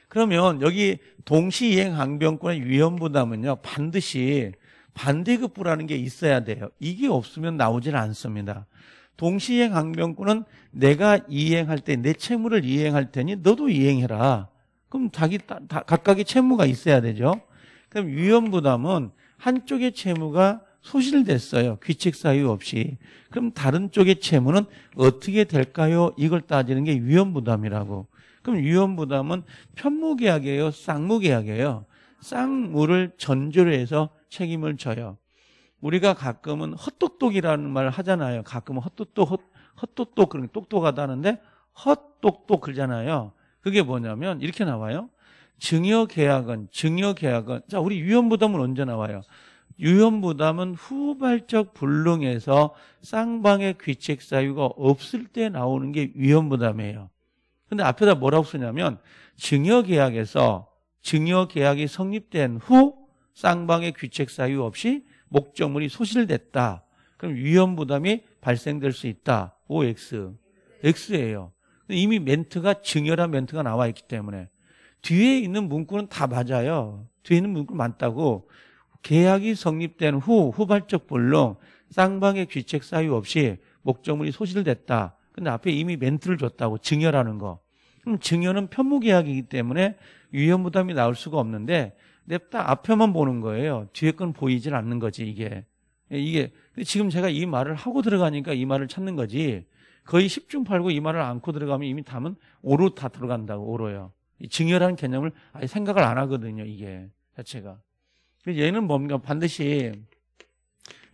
그러면 여기 동시이행 항변권의 위험부담은요 반드시 반대급부라는 게 있어야 돼요. 이게 없으면 나오질 않습니다. 동시행 항명권은 내가 이행할 때 내 채무를 이행할 테니 너도 이행해라. 그럼 자기 다, 다, 각각의 채무가 있어야 되죠. 그럼 위험 부담은 한쪽의 채무가 소실됐어요. 규칙 사유 없이. 그럼 다른 쪽의 채무는 어떻게 될까요? 이걸 따지는 게 위험 부담이라고. 그럼 위험 부담은 편무 계약이에요, 쌍무 계약이에요. 쌍무를 전제로 해서 책임을 져요. 우리가 가끔은 헛똑똑이라는 말을 하잖아요. 가끔은 헛똑똑, 헛, 헛똑똑, 그런 똑똑하다는데 헛똑똑 그러잖아요. 그게 뭐냐면 이렇게 나와요. 증여계약은, 증여계약은, 자, 우리 유연부담은 언제 나와요? 유연부담은 후발적 불능에서 쌍방의 귀책 사유가 없을 때 나오는 게 유연부담이에요. 근데 앞에다 뭐라고 쓰냐면 증여계약에서 증여계약이 성립된 후 쌍방의 귀책 사유 없이 목적물이 소실됐다. 그럼 위험 부담이 발생될 수 있다. OX. X예요. 이미 멘트가 증여란 멘트가 나와 있기 때문에 뒤에 있는 문구는 다 맞아요. 뒤에 있는 문구 맞다고 계약이 성립된 후 후발적 불능 쌍방의 귀책 사유 없이 목적물이 소실됐다. 근데 앞에 이미 멘트를 줬다고 증여라는 거. 그럼 증여는 편무계약이기 때문에 위험 부담이 나올 수가 없는데 근데 딱 앞에만 보는 거예요. 뒤에 건 보이질 않는 거지, 이게. 예, 이게. 지금 제가 이 말을 하고 들어가니까 이 말을 찾는 거지. 거의 10중 팔고 이 말을 안고 들어가면 이미 담은 오로 다 들어간다고, 오로요. 증여라는 개념을 아예 생각을 안 하거든요, 이게. 자체가. 얘는 뭡니까? 반드시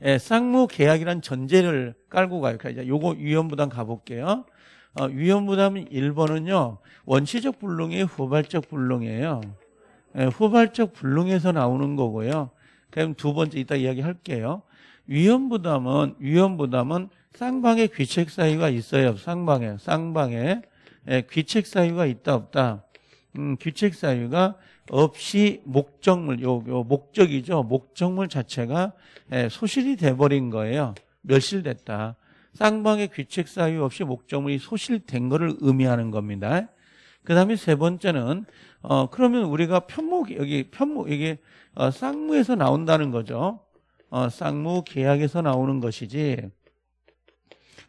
예, 쌍무 계약이란 전제를 깔고 가요. 그러니까 요거 위험부담 가볼게요. 어, 위험부담 1번은요, 원시적 불능이 후발적 불능이에요. 예, 후발적 불능에서 나오는 거고요. 그럼 두 번째 이따 이야기할게요. 위험 부담은 위험 부담은 쌍방의 귀책 사유가 있어요. 쌍방에 쌍방에 예, 귀책 사유가 있다 없다. 음, 귀책 사유가 없이 목적물 요, 요 목적이죠. 목적물 자체가 예, 소실이 돼버린 거예요. 멸실됐다. 쌍방의 귀책 사유 없이 목적물이 소실된 것을 의미하는 겁니다. 그 다음에 세 번째는 어 그러면 우리가 편목 여기 편목 이게 어, 쌍무에서 나온다는 거죠. 어, 쌍무 계약에서 나오는 것이지.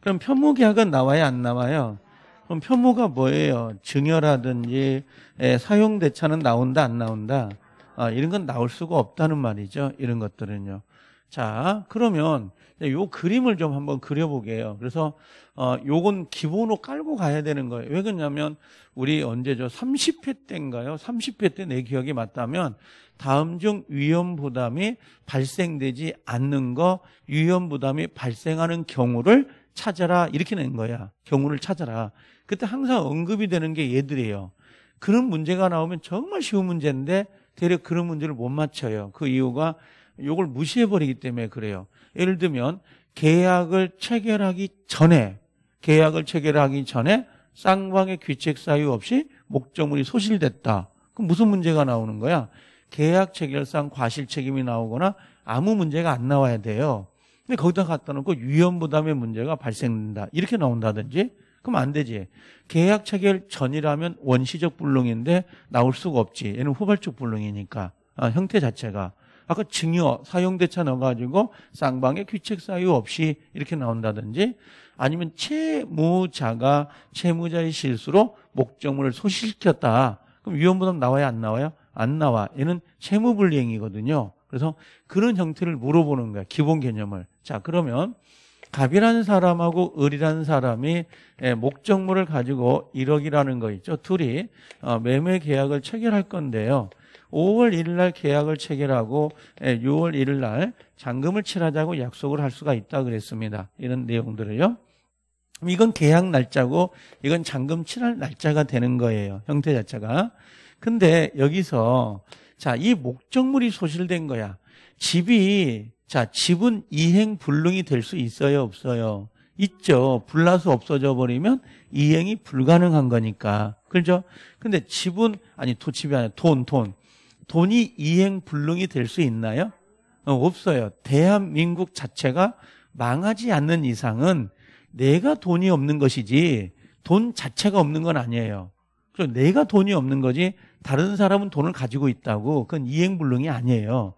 그럼 편무 계약은 나와야 안 나와요? 그럼 편무가 뭐예요? 증여라든지 에, 예, 사용 대차는 나온다 안 나온다. 아, 이런 건 나올 수가 없다는 말이죠. 이런 것들은요. 자, 그러면 네, 요 그림을 좀 한번 그려보게 요 그래서 어, 요건 기본으로 깔고 가야 되는 거예요. 왜 그러냐면 우리 언제죠? 30회 때인가요? 30회 때 내 기억이 맞다면 다음 중 위험 부담이 발생되지 않는 거, 위험 부담이 발생하는 경우를 찾아라 이렇게 낸 거야. 경우를 찾아라. 그때 항상 언급이 되는 게 얘들이에요. 그런 문제가 나오면 정말 쉬운 문제인데 대략 그런 문제를 못 맞춰요. 그 이유가 요걸 무시해버리기 때문에 그래요. 예를 들면 계약을 체결하기 전에 계약을 체결하기 전에 쌍방의 귀책 사유 없이 목적물이 소실됐다. 그럼 무슨 문제가 나오는 거야? 계약 체결상 과실 책임이 나오거나 아무 문제가 안 나와야 돼요. 근데 거기다 갖다 놓고 위험 부담의 문제가 발생된다. 이렇게 나온다든지 그럼 안 되지. 계약 체결 전이라면 원시적 불능인데 나올 수가 없지. 얘는 후발적 불능이니까 아, 형태 자체가. 아까 증여 사용대차 넣어가지고 쌍방의 규책 사유 없이 이렇게 나온다든지 아니면 채무자가 채무자의 실수로 목적물을 소실시켰다. 그럼 위험부담 나와야 안 나와요? 안 나와. 얘는 채무불이행이거든요. 그래서 그런 형태를 물어보는 거야. 기본 개념을. 자 그러면 갑이라는 사람하고 을이라는 사람이 예, 목적물을 가지고 1억이라는 거 있죠. 둘이 어, 매매 계약을 체결할 건데요. 5월 1일 날 계약을 체결하고 6월 예, 1일 날 잔금을 칠하자고 약속을 할 수가 있다 그랬습니다. 이런 내용들을요. 이건 계약 날짜고 이건 잔금 칠할 날짜가 되는 거예요. 형태 자체가. 근데 여기서 자, 이 목적물이 소실된 거야. 집이 자, 집은 이행 불능이 될 수 있어요, 없어요? 있죠. 불나서 없어져 버리면 이행이 불가능한 거니까. 그죠? 렇 근데 집은 아니 도집이 아니라 돈, 돈. 돈이 이행 불능이 될 수 있나요? 어, 없어요. 대한민국 자체가 망하지 않는 이상은 내가 돈이 없는 것이지 돈 자체가 없는 건 아니에요. 그럼 내가 돈이 없는 거지 다른 사람은 돈을 가지고 있다고 그건 이행불능이 아니에요.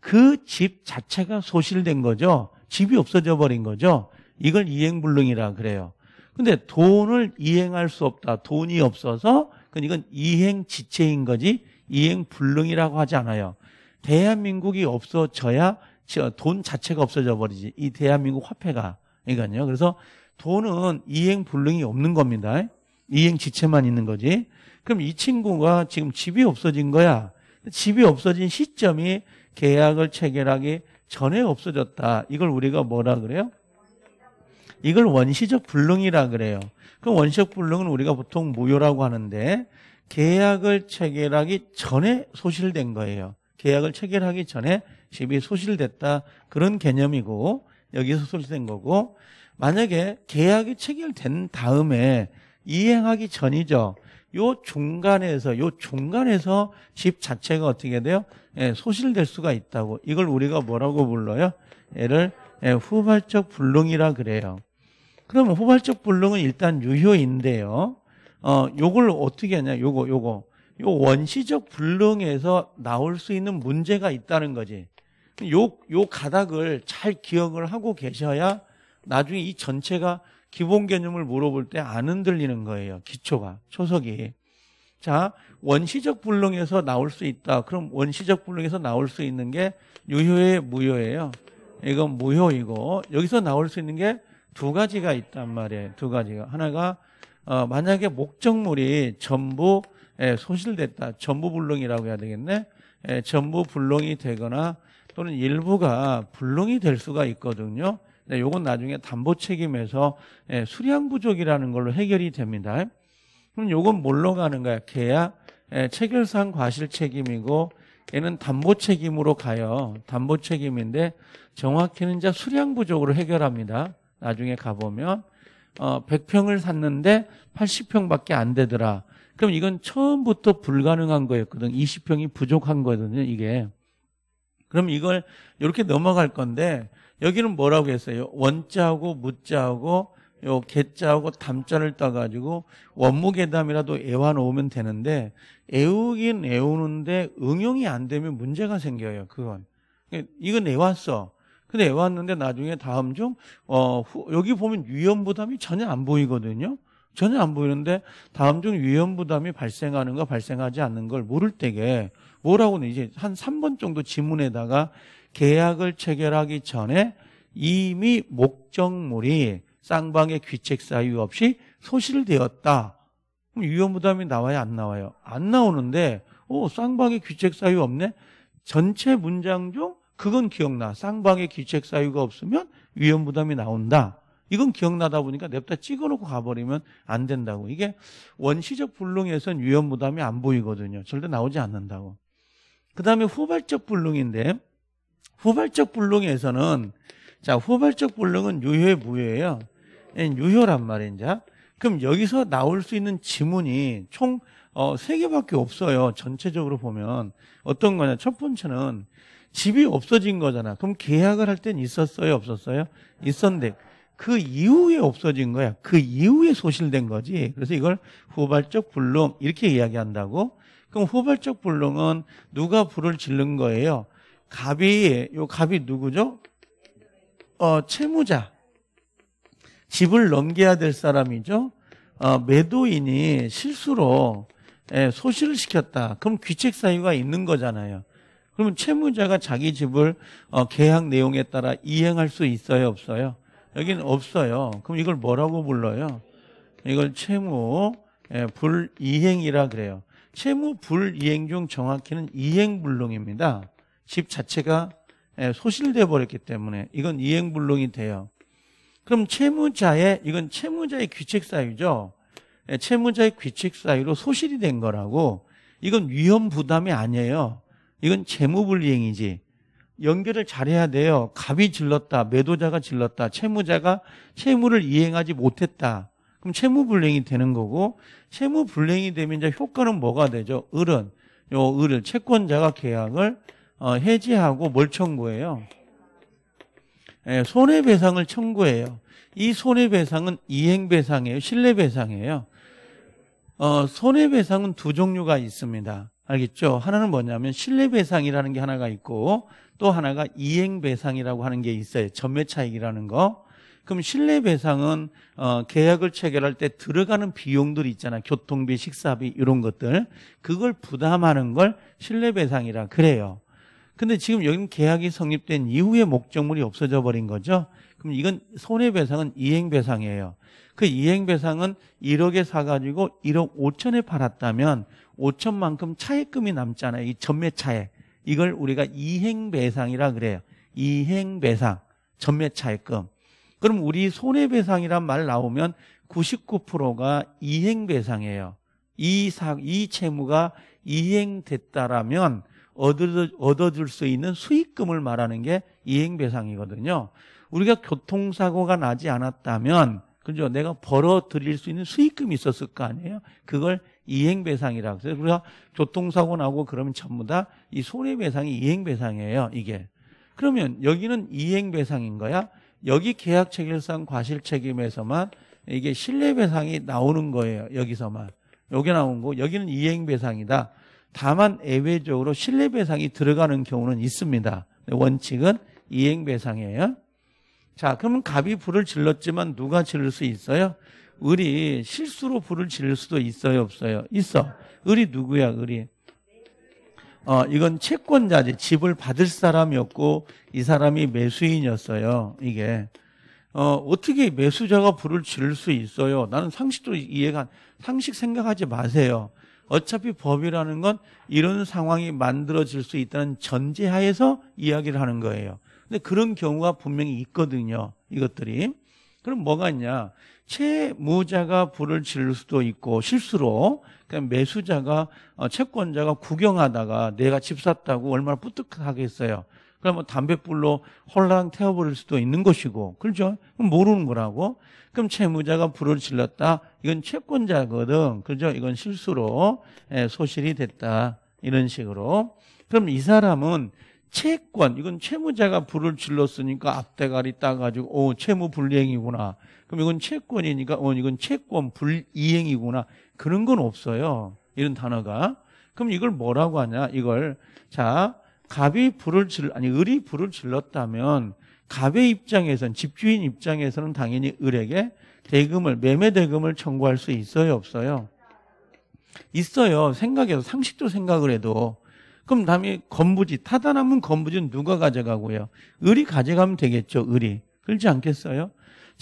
그 집 자체가 소실된 거죠. 집이 없어져 버린 거죠. 이걸 이행불능이라 그래요. 근데 돈을 이행할 수 없다. 돈이 없어서 그건 이건 이행지체인 거지 이행 불능이라고 하지 않아요. 대한민국이 없어져야 돈 자체가 없어져 버리지. 이 대한민국 화폐가. 그러니까요. 그래서 돈은 이행 불능이 없는 겁니다. 이행 지체만 있는 거지. 그럼 이 친구가 지금 집이 없어진 거야. 집이 없어진 시점이 계약을 체결하기 전에 없어졌다. 이걸 우리가 뭐라 그래요? 이걸 원시적 불능이라 그래요. 그럼 원시적 불능은 우리가 보통 모효라고 하는데 계약을 체결하기 전에 소실된 거예요. 계약을 체결하기 전에 집이 소실됐다 그런 개념이고 여기서 소실된 거고 만약에 계약이 체결된 다음에 이행하기 전이죠. 요 중간에서 요 중간에서 집 자체가 어떻게 돼요? 예, 소실될 수가 있다고 이걸 우리가 뭐라고 불러요? 얘를 예, 후발적 불능이라 그래요. 그러면 후발적 불능은 일단 유효인데요. 어, 요걸 어떻게 하냐, 요거, 요거. 요 원시적 불능에서 나올 수 있는 문제가 있다는 거지. 요, 요 가닥을 잘 기억을 하고 계셔야 나중에 이 전체가 기본 개념을 물어볼 때 안 흔들리는 거예요. 기초가, 초석이. 자, 원시적 불능에서 나올 수 있다. 그럼 원시적 불능에서 나올 수 있는 게 유효의 무효예요. 이건 무효이고, 여기서 나올 수 있는 게 두 가지가 있단 말이에요. 두 가지가. 하나가 어, 만약에 목적물이 전부 예, 소실됐다. 전부 불능이라고 해야 되겠네. 예, 전부 불능이 되거나 또는 일부가 불능이 될 수가 있거든요. 네, 요건 나중에 담보 책임에서 예, 수량 부족이라는 걸로 해결이 됩니다. 그럼 요건 뭘로 가는 거야? 계약 예, 체결상 과실 책임이고 얘는 담보 책임으로 가요. 담보 책임인데 정확히는 이제 수량 부족으로 해결합니다. 나중에 가보면 어, 100평을 샀는데 80평밖에 안 되더라. 그럼 이건 처음부터 불가능한 거였거든. 20평이 부족한 거거든요, 이게. 그럼 이걸 이렇게 넘어갈 건데 여기는 뭐라고 했어요? 원자하고 무자하고 요 개자하고 담자를 따가지고 원무계담이라도 애와놓으면 되는데 애우긴 애우는데 응용이 안 되면 문제가 생겨요. 그건 이건 애왔어. 근데 해왔는데 나중에 다음 중, 어, 후, 여기 보면 위험 부담이 전혀 안 보이거든요. 전혀 안 보이는데 다음 중 위험 부담이 발생하는 가 발생하지 않는 걸 모를 때게 뭐라고는 이제 한 3번 정도 지문에다가 계약을 체결하기 전에 이미 목적물이 쌍방의 귀책 사유 없이 소실되었다. 그럼 위험 부담이 나와야 안 나와요? 안 나오는데 오 어, 쌍방의 귀책 사유 없네. 전체 문장 중 그건 기억나. 쌍방의 기책 사유가 없으면 위험 부담이 나온다. 이건 기억나다 보니까 냅다 찍어놓고 가버리면 안 된다고. 이게 원시적 불능에선 위험 부담이 안 보이거든요. 절대 나오지 않는다고. 그 다음에 후발적 불능인데 후발적 불능에서는 자 후발적 불능은 유효의 무효예요. 예, 유효란 말이죠. 그럼 여기서 나올 수 있는 지문이 총 어, 3개밖에 없어요. 전체적으로 보면. 어떤 거냐. 첫 번째는 집이 없어진 거잖아. 그럼 계약을 할 땐 있었어요? 없었어요? 있었는데 그 이후에 없어진 거야. 그 이후에 소실된 거지. 그래서 이걸 후발적 불능 이렇게 이야기한다고. 그럼 후발적 불능은 누가 불을 지른 거예요? 갑이 요 갑이 누구죠? 어, 채무자. 집을 넘겨야 될 사람이죠. 어, 매도인이 실수로 예, 소실을 시켰다. 그럼 귀책 사유가 있는 거잖아요. 그러면 채무자가 자기 집을 어, 계약 내용에 따라 이행할 수 있어요, 없어요? 여기는 없어요. 그럼 이걸 뭐라고 불러요? 이걸 채무 예, 불이행이라 그래요. 채무 불이행 중 정확히는 이행불능입니다. 집 자체가 예, 소실돼 버렸기 때문에 이건 이행불능이 돼요. 그럼 채무자의 이건 채무자의 귀책 사유죠. 예, 채무자의 귀책 사유로 소실이 된 거라고 이건 위험 부담이 아니에요. 이건 채무불이행이지. 연결을 잘해야 돼요. 갑이 질렀다, 매도자가 질렀다, 채무자가 채무를 이행하지 못했다. 그럼 채무불이행이 되는 거고 채무불이행이 되면 이제 효과는 뭐가 되죠? 을은 요 을을 채권자가 계약을 어, 해지하고 뭘 청구해요? 예, 손해배상을 청구해요. 이 손해배상은 이행배상이에요. 신뢰배상이에요. 어, 손해배상은 두 종류가 있습니다. 알겠죠? 하나는 뭐냐면 신뢰배상이라는 게 하나가 있고 또 하나가 이행배상이라고 하는 게 있어요. 전매차익이라는 거. 그럼 신뢰배상은 어, 계약을 체결할 때 들어가는 비용들 있잖아. 요 교통비, 식사비 이런 것들. 그걸 부담하는 걸 신뢰배상이라 그래요. 근데 지금 여기는 계약이 성립된 이후에 목적물이 없어져 버린 거죠. 그럼 이건 손해배상은 이행배상이에요. 그 이행배상은 1억에 사가지고 1억 5천에 팔았다면 5천만큼 차액금이 남잖아요. 이 전매 차액. 이걸 우리가 이행배상이라 그래요. 이행배상, 전매 차액금. 그럼 우리 손해배상이란 말 나오면 99%가 이행배상이에요. 이, 사, 이 채무가 이행됐다라면 얻어, 얻어줄 수 있는 수익금을 말하는 게 이행배상이거든요. 우리가 교통사고가 나지 않았다면, 그죠? 내가 벌어들일 수 있는 수익금이 있었을 거 아니에요? 그걸 이행배상이라고 해서 그래서 교통사고 나고 그러면 전부 다 이 손해배상이 이행배상이에요. 이게. 그러면 여기는 이행배상인 거야. 여기 계약체결상 과실책임에서만 이게 신뢰배상이 나오는 거예요. 여기서만. 여기 나온 거. 여기는 이행배상이다. 다만 예외적으로 신뢰배상이 들어가는 경우는 있습니다. 원칙은 이행배상이에요. 자, 그러면 갑이 불을 질렀지만 누가 질를 수 있어요? 을이 실수로 불을 지를 수도 있어요, 없어요? 있어. 을이 누구야, 을이? 어, 이건 채권자지. 집을 받을 사람이었고, 이 사람이 매수인이었어요, 이게. 어, 어떻게 매수자가 불을 지를 수 있어요? 나는 상식도 이해가, 상식 생각하지 마세요. 어차피 법이라는 건 이런 상황이 만들어질 수 있다는 전제하에서 이야기를 하는 거예요. 근데 그런 경우가 분명히 있거든요. 이것들이. 그럼 뭐가 있냐? 채무자가 불을 지를 수도 있고 실수로 그냥 매수자가 어, 채권자가 구경하다가 내가 집 샀다고 얼마나 뿌듯하겠어요. 그러면 담뱃불로 홀랑 태워버릴 수도 있는 것이고 그렇죠? 모르는 거라고 그럼 채무자가 불을 질렀다 이건 채권자거든 그죠? 이건 실수로 예, 소실이 됐다 이런 식으로 그럼 이 사람은 채권 이건 채무자가 불을 질렀으니까 앞대가리 따가지고 오 채무 불이행이구나 그럼 이건 채권이니까 어 이건 채권 불이행이구나 그런 건 없어요. 이런 단어가 그럼 이걸 뭐라고 하냐? 이걸 자 갑이 불을 질 아니 을이 불을 질렀다면 갑의 입장에선 집주인 입장에서는 당연히 을에게 대금을 매매 대금을 청구할 수 있어요 없어요? 있어요. 생각해서 상식도 생각을 해도 그럼 다음에 건부지 타다 남은 건부지는 누가 가져가고요? 을이 가져가면 되겠죠. 을이 그렇지 않겠어요?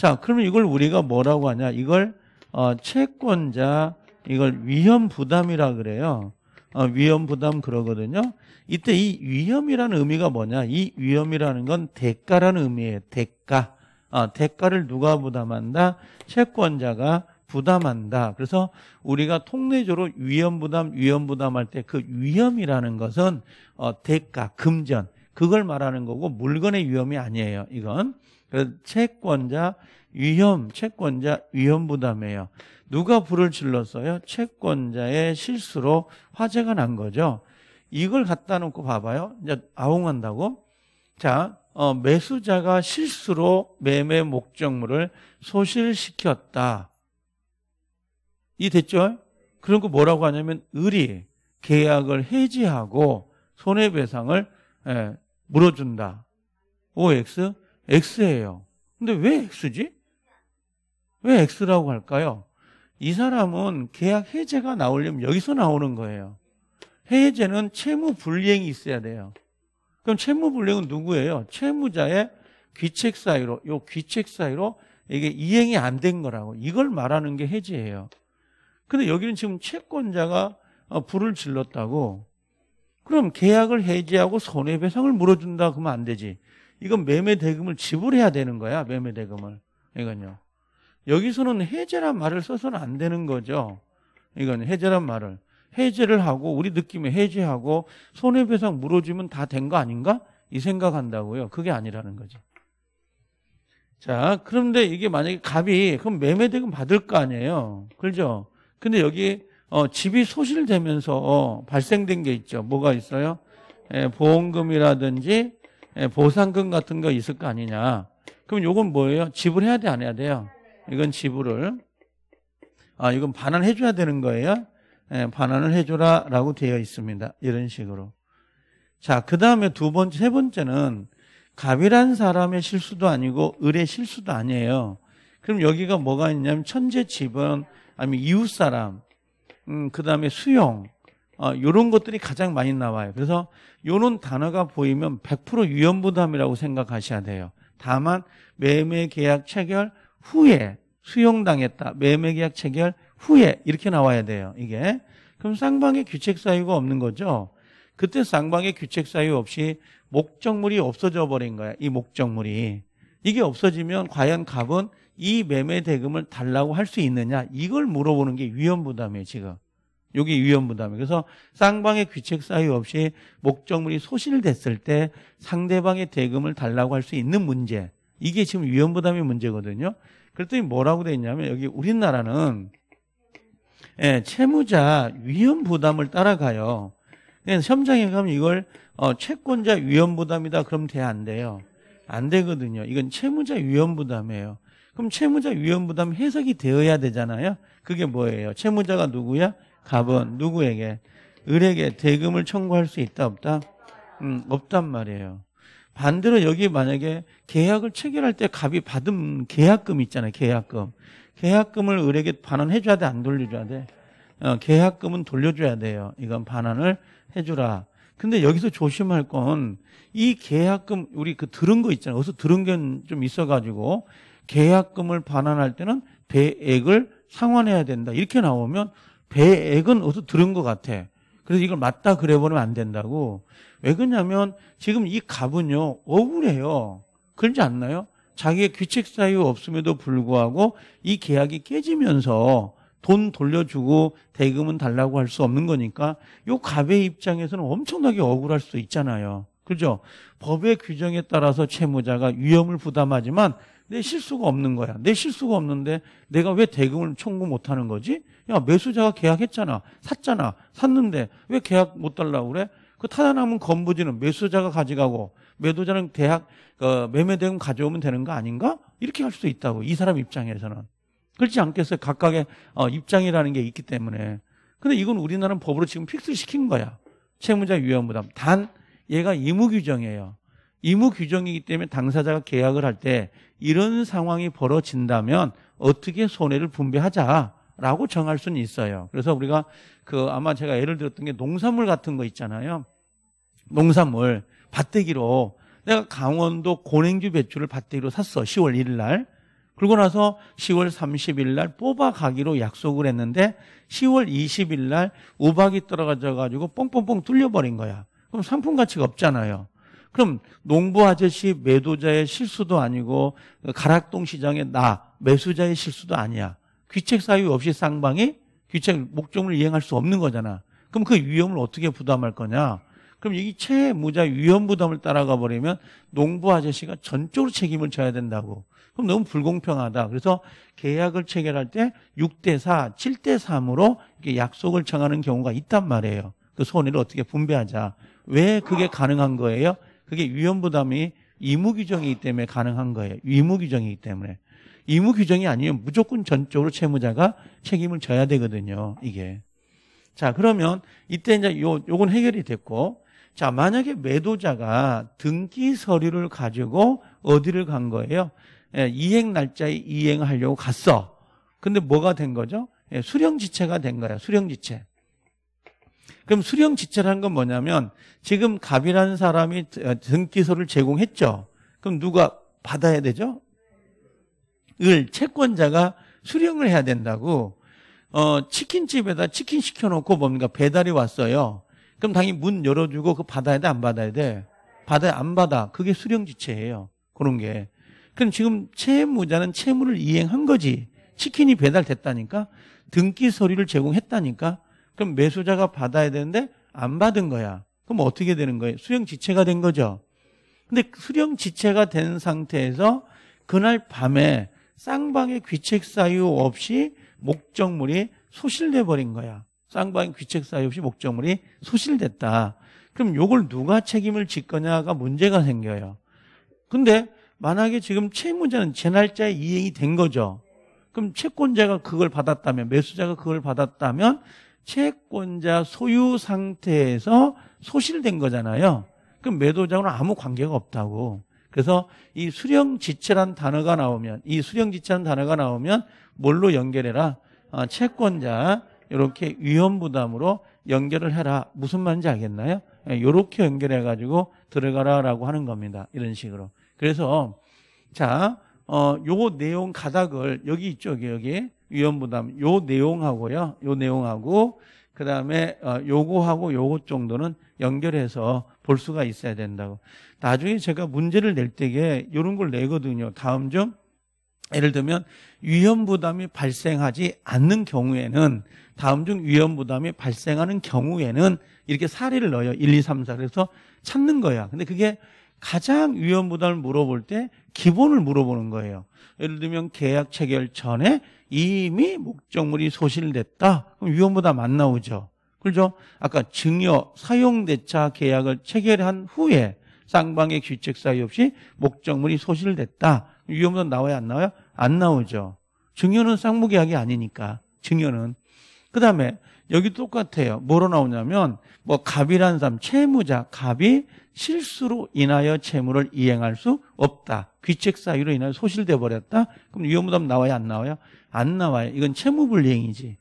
자, 그러면 이걸 우리가 뭐라고 하냐? 이걸 어, 채권자 이걸 위험 부담이라 그래요. 어, 위험 부담 그러거든요. 이때 이 위험이라는 의미가 뭐냐? 이 위험이라는 건 대가라는 의미예요. 대가. 어, 대가를 누가 부담한다? 채권자가 부담한다. 그래서 우리가 통내적으로 위험 부담, 위험 부담할 때 그 위험이라는 것은 어, 대가, 금전 그걸 말하는 거고 물건의 위험이 아니에요. 이건 채권자 위험, 채권자 위험 부담이에요. 누가 불을 질렀어요? 채권자의 실수로 화재가 난 거죠. 이걸 갖다 놓고 봐봐요. 이제 아웅한다고. 자, 어, 매수자가 실수로 매매 목적물을 소실시켰다. 이 됐죠? 그런 거 뭐라고 하냐면 의리 계약을 해지하고 손해배상을 에, 예, 물어준다. OX X예요. 근데 왜 X지? 왜 X라고 할까요? 이 사람은 계약 해제가 나오려면 여기서 나오는 거예요. 해제는 채무 불이행이 있어야 돼요. 그럼 채무 불이행은 누구예요? 채무자의 귀책 사이로, 요 귀책 사이로 이게 이행이 안 된 거라고. 이걸 말하는 게 해제예요. 근데 여기는 지금 채권자가 어, 불을 질렀다고. 그럼 계약을 해제하고 손해배상을 물어준다 그러면 안 되지. 이건 매매 대금을 지불해야 되는 거야. 매매 대금을. 이건요. 여기서는 해제란 말을 써서는 안 되는 거죠. 이건 해제란 말을. 해제를 하고 우리 느낌에 해제하고 손해배상 물어주면 다 된 거 아닌가? 이 생각한다고요. 그게 아니라는 거죠. 자, 그런데 이게 만약에 갑이 그럼 매매 대금 받을 거 아니에요. 그죠? 근데 여기 어, 집이 소실되면서 어, 발생된 게 있죠. 뭐가 있어요? 예, 보험금이라든지 예, 보상금 같은 거 있을 거 아니냐. 그럼 요건 뭐예요? 지불해야 돼, 안 해야 돼요? 이건 지불을. 아, 이건 반환해 줘야 되는 거예요. 예, 반환을 해 줘라라고 되어 있습니다. 이런 식으로. 자, 그다음에 두 번째 세 번째는 갑이란 사람의 실수도 아니고 을의 실수도 아니에요. 그럼 여기가 뭐가 있냐면 천재 집안 아니면 이웃 사람 음, 그다음에 수용 어, 요런 것들이 가장 많이 나와요. 그래서 요런 단어가 보이면 100%위험 부담이라고 생각하셔야 돼요. 다만 매매 계약 체결 후에 수용당했다. 매매 계약 체결 후에 이렇게 나와야 돼요. 이게 그럼 쌍방의 규책 사유가 없는 거죠. 그때 쌍방의 규책 사유 없이 목적물이 없어져 버린 거야. 이 목적물이 이게 없어지면 과연 갑은 이 매매 대금을 달라고 할 수 있느냐 이걸 물어보는 게 위험 부담이에요 지금 여기 위험 부담이. 그래서 쌍방의 귀책 사유 없이 목적물이 소실됐을 때 상대방의 대금을 달라고 할 수 있는 문제. 이게 지금 위험 부담이 문제거든요. 그랬더니 뭐라고 돼 있냐면 여기 우리나라는 예, 채무자 위험 부담을 따라가요. 예, 시험장에 가면 이걸 어, 채권자 위험 부담이다 그러면돼 안 돼요? 안 되거든요. 이건 채무자 위험 부담이에요. 그럼 채무자 위험 부담 해석이 되어야 되잖아요. 그게 뭐예요? 채무자가 누구야? 갑은 누구에게? 을에게 대금을 청구할 수 있다 없다? 음, 없단 말이에요. 반대로 여기 만약에 계약을 체결할 때 갑이 받은 계약금 있잖아요. 계약금. 계약금을 을에게 반환해 줘야 돼, 안 돌려 줘야 돼? 어, 계약금은 돌려 줘야 돼요. 이건 반환을 해 주라. 근데 여기서 조심할 건 이 계약금 우리 그 들은 거 있잖아요. 어디서 들은 게 좀 있어 가지고 계약금을 반환할 때는 배액을 상환해야 된다. 이렇게 나오면 배액은 어디서 들은 것 같아. 그래서 이걸 맞다 그래버리면 안 된다고. 왜 그러냐면 지금 이 갑은요, 억울해요. 그러지 않나요? 자기의 규칙 사유 없음에도 불구하고 이 계약이 깨지면서 돈 돌려주고 대금은 달라고 할 수 없는 거니까 요 갑의 입장에서는 엄청나게 억울할 수도 있잖아요. 그죠? 법의 규정에 따라서 채무자가 위험을 부담하지만 내 실수가 없는 거야. 내 실수가 없는데 내가 왜 대금을 청구 못 하는 거지? 야, 매수자가 계약했잖아. 샀잖아. 샀는데 왜 계약 못 달라고 그래? 그 타다남은 건부지는 매수자가 가져가고 매도자는 대학 어, 매매 대금 가져오면 되는 거 아닌가? 이렇게 할 수도 있다고. 이 사람 입장에서는. 그렇지 않겠어요? 각각의 어, 입장이라는 게 있기 때문에. 근데 이건 우리나라는 법으로 지금 픽스 시킨 거야. 채무자 위험 부담. 단 얘가 의무 규정이에요. 의무 규정이기 때문에 당사자가 계약을 할때 이런 상황이 벌어진다면 어떻게 손해를 분배하자라고 정할 수는 있어요. 그래서 우리가 그 아마 제가 예를 들었던 게 농산물 같은 거 있잖아요. 농산물 밭대기로 내가 강원도 고랭주 배추를 밭대기로 샀어. 10월 1일 날. 그러고 나서 10월 30일 날 뽑아가기로 약속을 했는데 10월 20일 날 우박이 떨어져 가지고 뻥뻥뻥 뚫려버린 거야. 그럼 상품 가치가 없잖아요. 그럼 농부 아저씨 매도자의 실수도 아니고 가락동 시장의 나 매수자의 실수도 아니야. 귀책 사유 없이 쌍방이 귀책 목적을 이행할 수 없는 거잖아. 그럼 그 위험을 어떻게 부담할 거냐? 그럼 이 채무자 위험 부담을 따라가 버리면 농부 아저씨가 전적으로 책임을 져야 된다고. 그럼 너무 불공평하다. 그래서 계약을 체결할 때 6대 4, 7대 3으로 이렇게 약속을 정하는 경우가 있단 말이에요. 그 손해를 어떻게 분배하자. 왜 그게 가능한 거예요? 그게 위험 부담이 의무 규정이기 때문에 가능한 거예요. 의무 규정이기 때문에. 의무 규정이 아니면 무조건 전적으로 채무자가 책임을 져야 되거든요. 이게. 자, 그러면 이때 이제 요 요건 해결이 됐고 자, 만약에 매도자가 등기 서류를 가지고 어디를 간 거예요? 예, 이행 날짜에 이행하려고 갔어. 근데 뭐가 된 거죠? 예, 수령지체가 된거예요 수령지체. 그럼 수령 지체라는 건 뭐냐면 지금 갑이라는 사람이 등기소를 제공했죠. 그럼 누가 받아야 되죠? 을 채권자가 수령을 해야 된다고 어, 치킨집에다 치킨 시켜놓고 뭡니까 배달이 왔어요. 그럼 당연히 문 열어주고 그 받아야 돼, 안 받아야 돼? 받아야 안 받아. 그게 수령지체예요. 그런 게. 그럼 지금 채무자는 채무를 이행한 거지. 치킨이 배달됐다니까? 등기 서류를 제공했다니까? 그럼 매수자가 받아야 되는데 안 받은 거야. 그럼 어떻게 되는 거예요? 수령 지체가 된 거죠. 근데 수령 지체가 된 상태에서 그날 밤에 쌍방의 귀책 사유 없이 목적물이 소실돼 버린 거야. 쌍방의 귀책 사유 없이 목적물이 소실됐다. 그럼 요걸 누가 책임을 질 거냐가 문제가 생겨요. 근데 만약에 지금 채무자는 제 날짜에 이행이 된 거죠. 그럼 채권자가 그걸 받았다면 매수자가 그걸 받았다면 채권자 소유 상태에서 소실된 거잖아요. 그럼 매도자하고는 아무 관계가 없다고. 그래서 이 수령지체란 단어가 나오면 이 수령지체란 단어가 나오면 뭘로 연결해라? 아, 채권자 이렇게 위험부담으로 연결을 해라. 무슨 말인지 알겠나요? 이렇게 예, 연결해가지고 들어가라라고 하는 겁니다. 이런 식으로. 그래서 자, 어, 요 내용 가닥을 여기 있죠, 여기. 여기. 위험부담 요 내용하고요. 요 내용하고 그 다음에 어, 요거하고 요것 정도는 연결해서 볼 수가 있어야 된다고. 나중에 제가 문제를 낼 때에 요런걸 내거든요. 다음 중 예를 들면 위험 부담이 발생하지 않는 경우에는 다음 중 위험 부담이 발생하는 경우에는 이렇게 사례를 넣어요. 1, 2, 3, 4 그래서 찾는 거야. 근데 그게 가장 위험 부담을 물어볼 때 기본을 물어보는 거예요. 예를 들면 계약 체결 전에 이미 목적물이 소실됐다. 그럼 위험보다안 나오죠. 그죠? 아까 증여 사용대차 계약을 체결한 후에 쌍방의 규책 사유 없이 목적물이 소실됐다. 위험보다 나와야 안 나와요? 안 나오죠. 증여는 쌍무계약이 아니니까. 증여는. 그 다음에 여기 똑같아요. 뭐로 나오냐면 뭐 갑이란 사람 채무자 갑이 실수로 인하여 채무를 이행할 수 없다. 귀책 사유로 인하여 소실돼 버렸다. 그럼 위험부담 나와야 안 나와요? 안 나와요. 이건 채무불이행이지.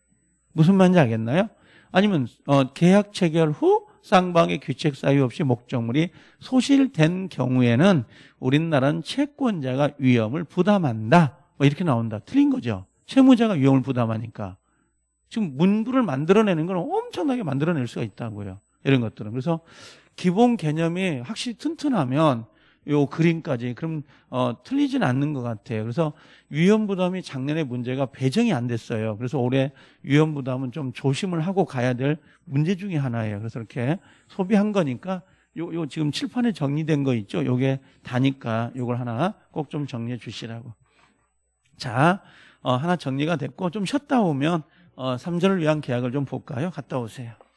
무슨 말인지 알겠나요? 아니면 어, 계약 체결 후 쌍방의 규책 사유 없이 목적물이 소실된 경우에는 우리나라는 채권자가 위험을 부담한다. 뭐 이렇게 나온다. 틀린 거죠. 채무자가 위험을 부담하니까. 지금 문구를 만들어내는 건 엄청나게 만들어낼 수가 있다고요. 이런 것들은. 그래서 기본 개념이 확실히 튼튼하면 요 그림까지 그럼 어, 틀리진 않는 것 같아요. 그래서 위험 부담이 작년에 문제가 배정이 안 됐어요. 그래서 올해 위험 부담은 좀 조심을 하고 가야 될 문제 중에 하나예요. 그래서 이렇게 소비한 거니까 요, 요 지금 칠판에 정리된 거 있죠. 요게 다니까 요걸 하나 꼭 좀 정리해 주시라고. 자, 어, 하나 정리가 됐고 좀 쉬었다 오면 어, 3절을 위한 계약을 좀 볼까요? 갔다 오세요.